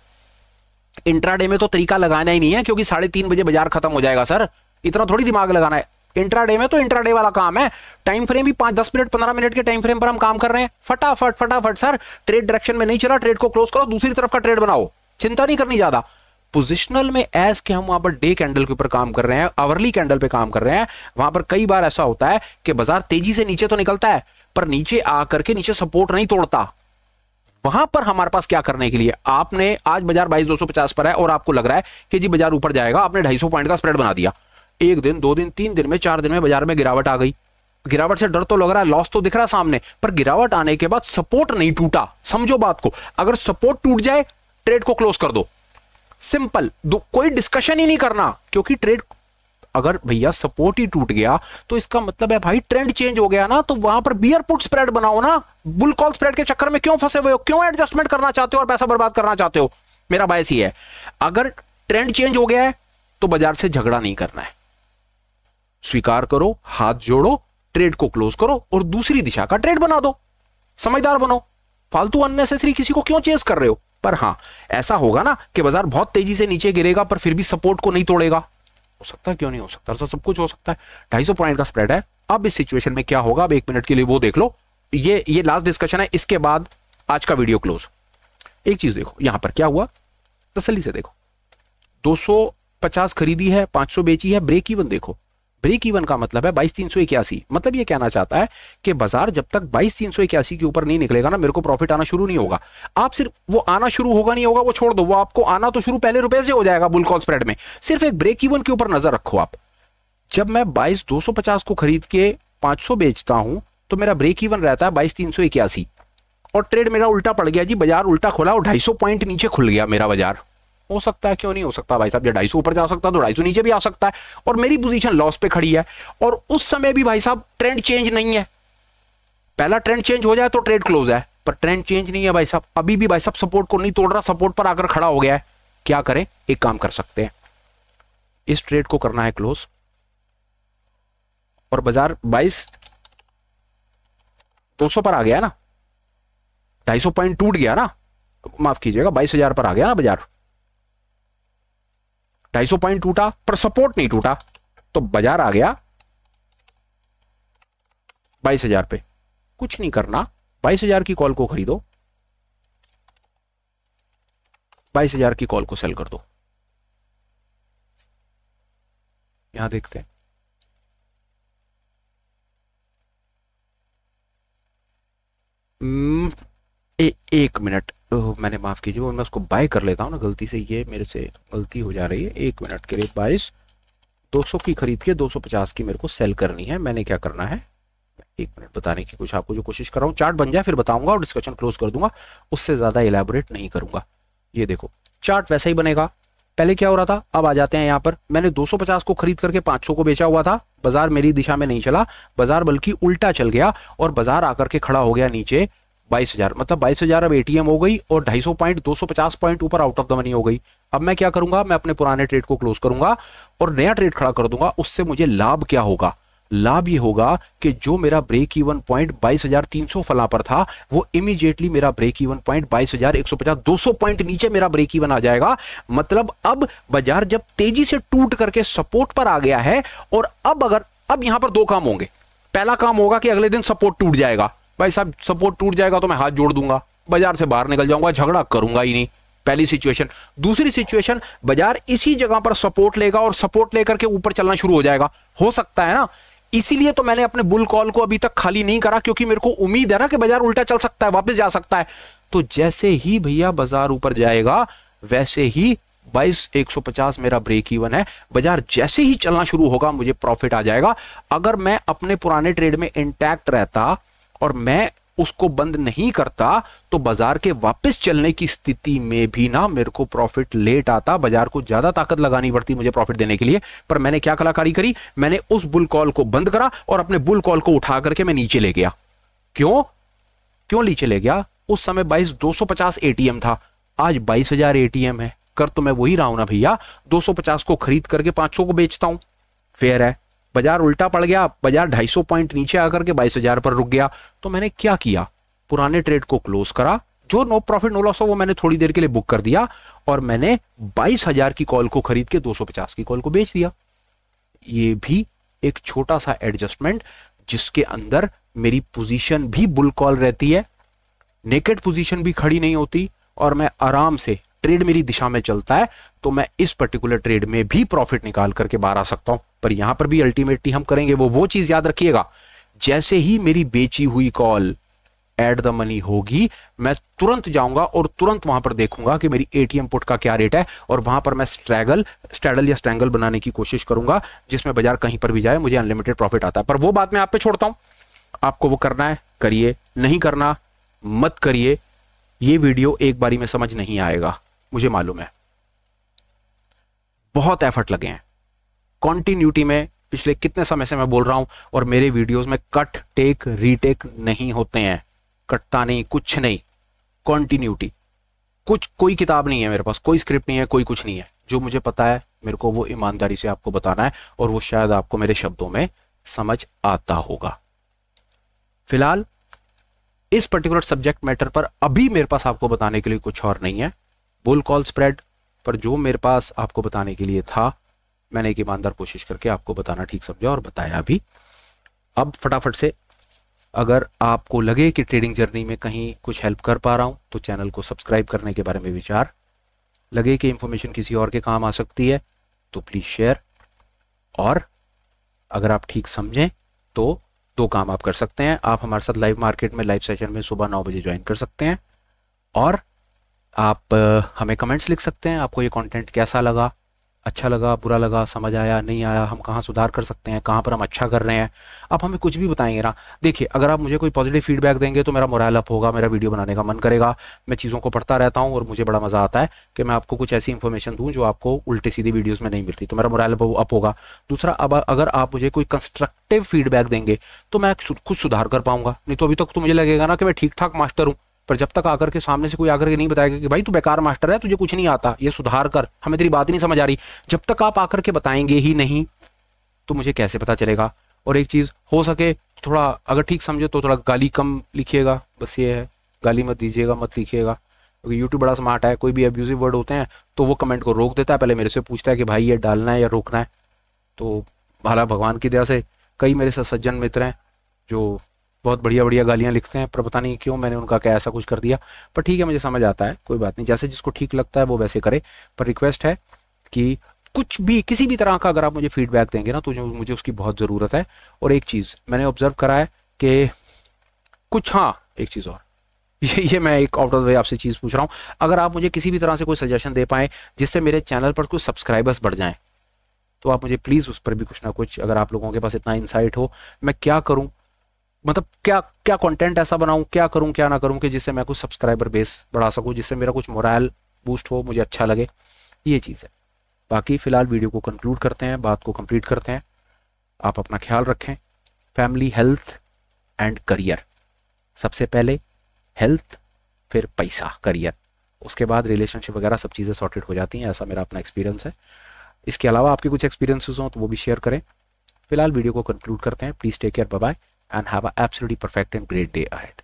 इंट्राडे में तो तरीका लगाना ही नहीं है क्योंकि साढ़े तीन बजे बाजार खत्म हो जाएगा सर इतना थोड़ी दिमाग लगाना है इंट्राडे में तो इंट्राडे वाला काम है टाइम फ्रेम भी पांच दस मिनट पंद्रह मिनट के टाइम फ्रेम पर हम काम कर रहे हैं फटाफट फटाफट सर ट्रेड डायरेक्शन में नहीं चला ट्रेड को क्लोज करो दूसरी तरफ का ट्रेड बनाओ चिंता नहीं करनी ज्यादा पोजिशनल में एज के हम वहां पर डे कैंडल के ऊपर काम कर रहे हैं अवरली कैंडल पे काम कर रहे हैं वहां पर कई बार ऐसा होता है कि बाजार तेजी से नीचे तो निकलता है पर नीचे आकर के नीचे सपोर्ट नहीं तोड़ता वहां पर हमारे पास क्या करने के लिए आपने आज बाजार बाईस दो पर है और आपको लग रहा है कि जी बाजार ऊपर जाएगा आपने ढाई पॉइंट का स्प्रेड बना दिया एक दिन दो दिन तीन दिन में चार दिन में बाजार में गिरावट आ गई गिरावट से डर तो लग रहा है लॉस तो दिख रहा है सामने पर गिरावट आने के बाद सपोर्ट नहीं टूटा समझो बात को अगर सपोर्ट टूट जाए ट्रेड को क्लोज कर दो सिंपल दो, कोई डिस्कशन ही नहीं करना क्योंकि ट्रेड अगर भैया सपोर्ट ही टूट गया तो इसका मतलब है भाई ट्रेंड चेंज हो गया ना तो वहां पर बियर पुट स्प्रेड बनाओ ना बुल कॉल स्प्रेड के चक्कर में क्यों फंसे हुए हो क्यों एडजस्टमेंट करना चाहते हो और पैसा बर्बाद करना चाहते हो मेरा बायस ही है अगर ट्रेंड चेंज हो गया है तो बाजार से झगड़ा नहीं करना है स्वीकार करो हाथ जोड़ो ट्रेड को क्लोज करो और दूसरी दिशा का ट्रेड बना दो समझदार बनो फालतू अननेसेसरी किसी को क्यों चेस कर रहे हो पर हां ऐसा होगा ना कि बाजार बहुत तेजी से नीचे गिरेगा पर फिर भी सपोर्ट को नहीं तोड़ेगा हो सकता है क्यों नहीं हो सकता सर सब कुछ हो सकता है ढाई सौ पॉइंट का स्प्रेड है अब इस सिचुएशन में क्या होगा अब एक मिनट के लिए वो देख लो ये ये लास्ट डिस्कशन है इसके बाद आज का वीडियो क्लोज एक चीज देखो यहां पर क्या हुआ तसली से देखो 250 खरीदी है 500 बेची है ब्रेक इवन देखो ब्रेक इवन का मतलब है बाईस तीन सौ इक्यासी मतलब ये कहना चाहता है कि बाजार जब तक बाईस तीन सौ इक्यासी के ऊपर नहीं निकलेगा ना मेरे को प्रॉफिट आना शुरू नहीं होगा आप सिर्फ वो आना शुरू होगा नहीं होगा वो छोड़ दो वो आपको आना तो शुरू पहले रुपए से हो जाएगा बुल कॉल स्प्रेड में सिर्फ एक ब्रेक इवन के ऊपर नजर रखो आप जब मैं बाईस दो सौ पचास को खरीद के पांच सौ बेचता हूं तो मेरा ब्रेक इवन रहता है बाईस तीन सौ इक्यासी और ट्रेड मेरा उल्टा पड़ गया जी बाजार उल्टा खुला और ढाई सौ पॉइंट नीचे खुल गया मेरा बाजार हो सकता है क्यों नहीं हो सकता भाई साहब जब ढाई ऊपर जा सकता है तो ढाई नीचे भी आ सकता है और मेरी पोजीशन लॉस पे खड़ी है और उस समय भी भाई साहब ट्रेंड चेंज नहीं है पहला ट्रेंड चेंज हो जाए तो ट्रेड क्लोज है पर ट्रेंड चेंज नहीं है भाई साहब अभी भी भाई साहब सपोर्ट को नहीं तोड़ रहा सपोर्ट पर आकर खड़ा हो गया है क्या करें एक काम कर सकते हैं इस ट्रेड को करना है क्लोज और बाजार बाईस दो सौ पर आ गया ना ढाई सौ पॉइंट टूट गया ना तो माफ कीजिएगा बाईस हजार पर आ गया ना बाजार ढाई सौ पॉइंट टूटा पर सपोर्ट नहीं टूटा तो बाजार आ गया बाईस हजार पे कुछ नहीं करना बाईस हजार की कॉल को खरीदो बाईस हजार की कॉल को सेल कर दो यहां देखते हैं हम्म, ए, एक मिनट तो मैंने माफ़ कीजिए वो मैं उसको बाय कर लेता हूँ ना गलती से ये मेरे से गलती हो जा रही है एक मिनट के लिए बाईस 200 की खरीद के 250 की मेरे को सेल करनी है मैंने क्या करना है एक मिनट बताने की कुछ आपको जो कोशिश कर रहा हूँ चार्ट बन जाए फिर बताऊंगा और डिस्कशन क्लोज कर दूंगा उससे ज़्यादा इलेबोरेट नहीं करूंगा ये देखो चार्ट वैसा ही बनेगा पहले क्या हो रहा था अब आ जाते हैं यहाँ पर मैंने 250 को खरीद करके 500 को बेचा हुआ था बाजार मेरी दिशा में नहीं चला बाजार बल्कि उल्टा चल गया और बाजार आकर के खड़ा हो गया नीचे बाईस हजार मतलब बाईस हजार अब एटीएम हो गई और ढाई सौ पॉइंट दो सौ पचास पॉइंट ऊपर आउट ऑफ द मनी हो गई अब मैं क्या करूंगा मैं अपने पुराने ट्रेड को क्लोज करूंगा और नया ट्रेड खड़ा कर दूंगा उससे मुझे लाभ क्या होगा लाभ ये होगा कि जो मेरा ब्रेक इवन पॉइंट सौ फला पर था वो इमीजिएटली मेरा ब्रेक इवन पॉइंट दो सौ पॉइंट नीचे मेरा ब्रेक इवन आ जाएगा मतलब अब बाजार जब तेजी से टूट करके सपोर्ट पर आ गया है और अब अगर अब यहां पर दो काम होंगे पहला काम होगा कि अगले दिन सपोर्ट टूट जाएगा भाई साहब सपोर्ट टूट जाएगा तो मैं हाथ जोड़ दूंगा बाजार से बाहर निकल जाऊंगा झगड़ा करूंगा ही नहीं पहली सिचुएशन दूसरी सिचुएशन बाजार इसी जगह पर सपोर्ट लेगा और सपोर्ट लेकर के ऊपर चलना शुरू हो जाएगा हो सकता है ना इसीलिए तो मैंने अपने बुल कॉल को अभी तक खाली नहीं करा क्योंकि मेरे को उम्मीद है ना कि बाजार उल्टा चल सकता है वापस जा सकता है तो जैसे ही भैया बाजार ऊपर जाएगा वैसे ही सौ पचास मेरा ब्रेक इवन है बाजार जैसे ही चलना शुरू होगा मुझे प्रॉफिट आ जाएगा अगर मैं अपने पुराने ट्रेड में इंटैक्ट रहता और मैं उसको बंद नहीं करता तो बाजार के वापस चलने की स्थिति में भी ना मेरे को प्रॉफिट लेट आता बाजार को ज्यादा ताकत लगानी पड़ती मुझे प्रॉफिट देने के लिए पर मैंने क्या कलाकारी करी मैंने उस बुल कॉल को बंद करा और अपने बुल कॉल को उठा करके मैं नीचे ले गया क्यों क्यों नीचे ले गया उस समय बाईस दो एटीएम था आज बाईस हजार एटीएम है कर तो मैं वही रहा हूं ना भैया 250 को खरीद करके पांचों को बेचता हूं फेयर है बाजार उल्टा पड़ गया बाजार 250 पॉइंट नीचे आकर के 22,000 पर रुक गया तो मैंने क्या किया पुराने ट्रेड को क्लोज करा जो नो प्रॉफिट नो लॉस हो वो मैंने थोड़ी देर के लिए बुक कर दिया और मैंने 22,000 की कॉल को खरीद के 250 की कॉल को बेच दिया ये भी एक छोटा सा एडजस्टमेंट जिसके अंदर मेरी पोजीशन भी बुल कॉल रहती है नेकेड पोजीशन भी खड़ी नहीं होती और मैं आराम से ट्रेड मेरी दिशा में चलता है तो मैं इस पर्टिकुलर ट्रेड में भी प्रॉफिट निकाल करके बाहर आ सकता हूं पर यहां पर भी अल्टीमेटली हम करेंगे वो वो चीज याद रखिएगा जैसे ही मेरी बेची हुई कॉल एट द मनी होगी मैं तुरंत जाऊंगा और तुरंत वहां पर देखूंगा कि मेरी एटीएम पुट का क्या रेट है और वहां पर मैं स्ट्रैगल स्ट्रैडल या स्ट्रैंगल बनाने की कोशिश करूंगा जिसमें बाजार कहीं पर भी जाए मुझे अनलिमिटेड प्रॉफिट आता है पर वो बात मैं आप पे छोड़ता हूं आपको वो करना है करिए नहीं करना मत करिए ये वीडियो एक बारी में समझ नहीं आएगा मुझे मालूम है बहुत एफर्ट लगे हैं कॉन्टिन्यूटी में पिछले कितने समय से मैं बोल रहा हूं और मेरे वीडियोस में कट टेक रीटेक नहीं होते हैं कटता नहीं कुछ नहीं कॉन्टिन्यूटी कुछ कोई किताब नहीं है मेरे पास कोई स्क्रिप्ट नहीं है कोई कुछ नहीं है जो मुझे पता है मेरे को वो ईमानदारी से आपको बताना है और वो शायद आपको मेरे शब्दों में समझ आता होगा फिलहाल इस पर्टिकुलर सब्जेक्ट मैटर पर अभी मेरे पास आपको बताने के लिए कुछ और नहीं है बुल कॉल स्प्रेड पर जो मेरे पास आपको बताने के लिए था मैंने एक ईमानदार कोशिश करके आपको बताना ठीक समझा और बताया भी अब फटाफट से अगर आपको लगे कि ट्रेडिंग जर्नी में कहीं कुछ हेल्प कर पा रहा हूँ तो चैनल को सब्सक्राइब करने के बारे में विचार लगे कि इंफॉर्मेशन किसी और के काम आ सकती है तो प्लीज़ शेयर और अगर आप ठीक समझें तो दो काम आप कर सकते हैं आप हमारे साथ लाइव मार्केट में लाइव सेशन में सुबह नौ बजे ज्वाइन कर सकते हैं और आप हमें कमेंट्स लिख सकते हैं आपको ये कंटेंट कैसा लगा अच्छा लगा बुरा लगा समझ आया नहीं आया हम कहाँ सुधार कर सकते हैं कहाँ पर हम अच्छा कर रहे हैं आप हमें कुछ भी बताएंगे ना देखिए अगर आप मुझे कोई पॉजिटिव फीडबैक देंगे तो मेरा मोरल अप होगा मेरा वीडियो बनाने का मन करेगा मैं चीज़ों को पढ़ता रहता हूँ और मुझे बड़ा मज़ा आता है कि मैं आपको कुछ ऐसी इन्फॉर्मेशन दूँ जो आपको उल्टी सीधी वीडियोज़ में नहीं मिलती तो मेरा मोरल अप होगा दूसरा अब अगर आप मुझे कोई कंस्ट्रक्टिव फीडबैक देंगे तो मैं खुद सुधार कर पाऊँगा नहीं तो अभी तक तो मुझे लगेगा ना कि मैं ठीक ठाक मास्टर हूँ पर जब तक आकर के सामने से कोई आकर के नहीं बताएगा कि भाई तू बेकार मास्टर है तुझे कुछ नहीं आता ये सुधार कर हमें तेरी बात नहीं समझ आ रही जब तक आप आकर के बताएंगे ही नहीं तो मुझे कैसे पता चलेगा और एक चीज़ हो सके थोड़ा अगर ठीक समझे तो थोड़ा गाली कम लिखिएगा बस ये है गाली मत दीजिएगा मत लिखिएगा क्योंकि तो यूट्यूब बड़ा स्मार्ट है कोई भी अब्यूजिव वर्ड होते हैं तो वो कमेंट को रोक देता है पहले मेरे से पूछता है कि भाई ये डालना है या रोकना है तो भाला भगवान की दया से कई मेरे सज्जन मित्र हैं जो बहुत बढ़िया बढ़िया गालियाँ लिखते हैं पर पता नहीं क्यों मैंने उनका क्या ऐसा कुछ कर दिया पर ठीक है मुझे समझ आता है कोई बात नहीं जैसे जिसको ठीक लगता है वो वैसे करे पर रिक्वेस्ट है कि कुछ भी किसी भी तरह का अगर आप मुझे फीडबैक देंगे ना तो मुझे उसकी बहुत ज़रूरत है और एक चीज़ मैंने ऑब्जर्व करा है कि कुछ हाँ एक चीज़ और ये ये मैं एक आउट ऑफ वे आपसे चीज़ पूछ रहा हूँ अगर आप मुझे किसी भी तरह से कोई सजेशन दे पाएँ जिससे मेरे चैनल पर कुछ सब्सक्राइबर्स बढ़ जाएँ तो आप मुझे प्लीज़ उस पर भी कुछ ना कुछ अगर आप लोगों के पास इतना इंसाइट हो मैं क्या करूँ मतलब क्या क्या कंटेंट ऐसा बनाऊं क्या करूं क्या ना करूं कि जिससे मैं कुछ सब्सक्राइबर बेस बढ़ा सकूं जिससे मेरा कुछ मोरल बूस्ट हो मुझे अच्छा लगे ये चीज़ है बाकी फ़िलहाल वीडियो को कंक्लूड करते हैं बात को कंप्लीट करते हैं आप अपना ख्याल रखें फैमिली हेल्थ एंड करियर सबसे पहले हेल्थ फिर पैसा करियर उसके बाद रिलेशनशिप वगैरह सब चीज़ें सॉर्टेड हो जाती हैं ऐसा मेरा अपना एक्सपीरियंस है इसके अलावा आपके कुछ एक्सपीरियंसेस हों तो वो भी शेयर करें फिलहाल वीडियो को कंक्लूड करते हैं please take care bye and have an absolutely perfect and great day ahead.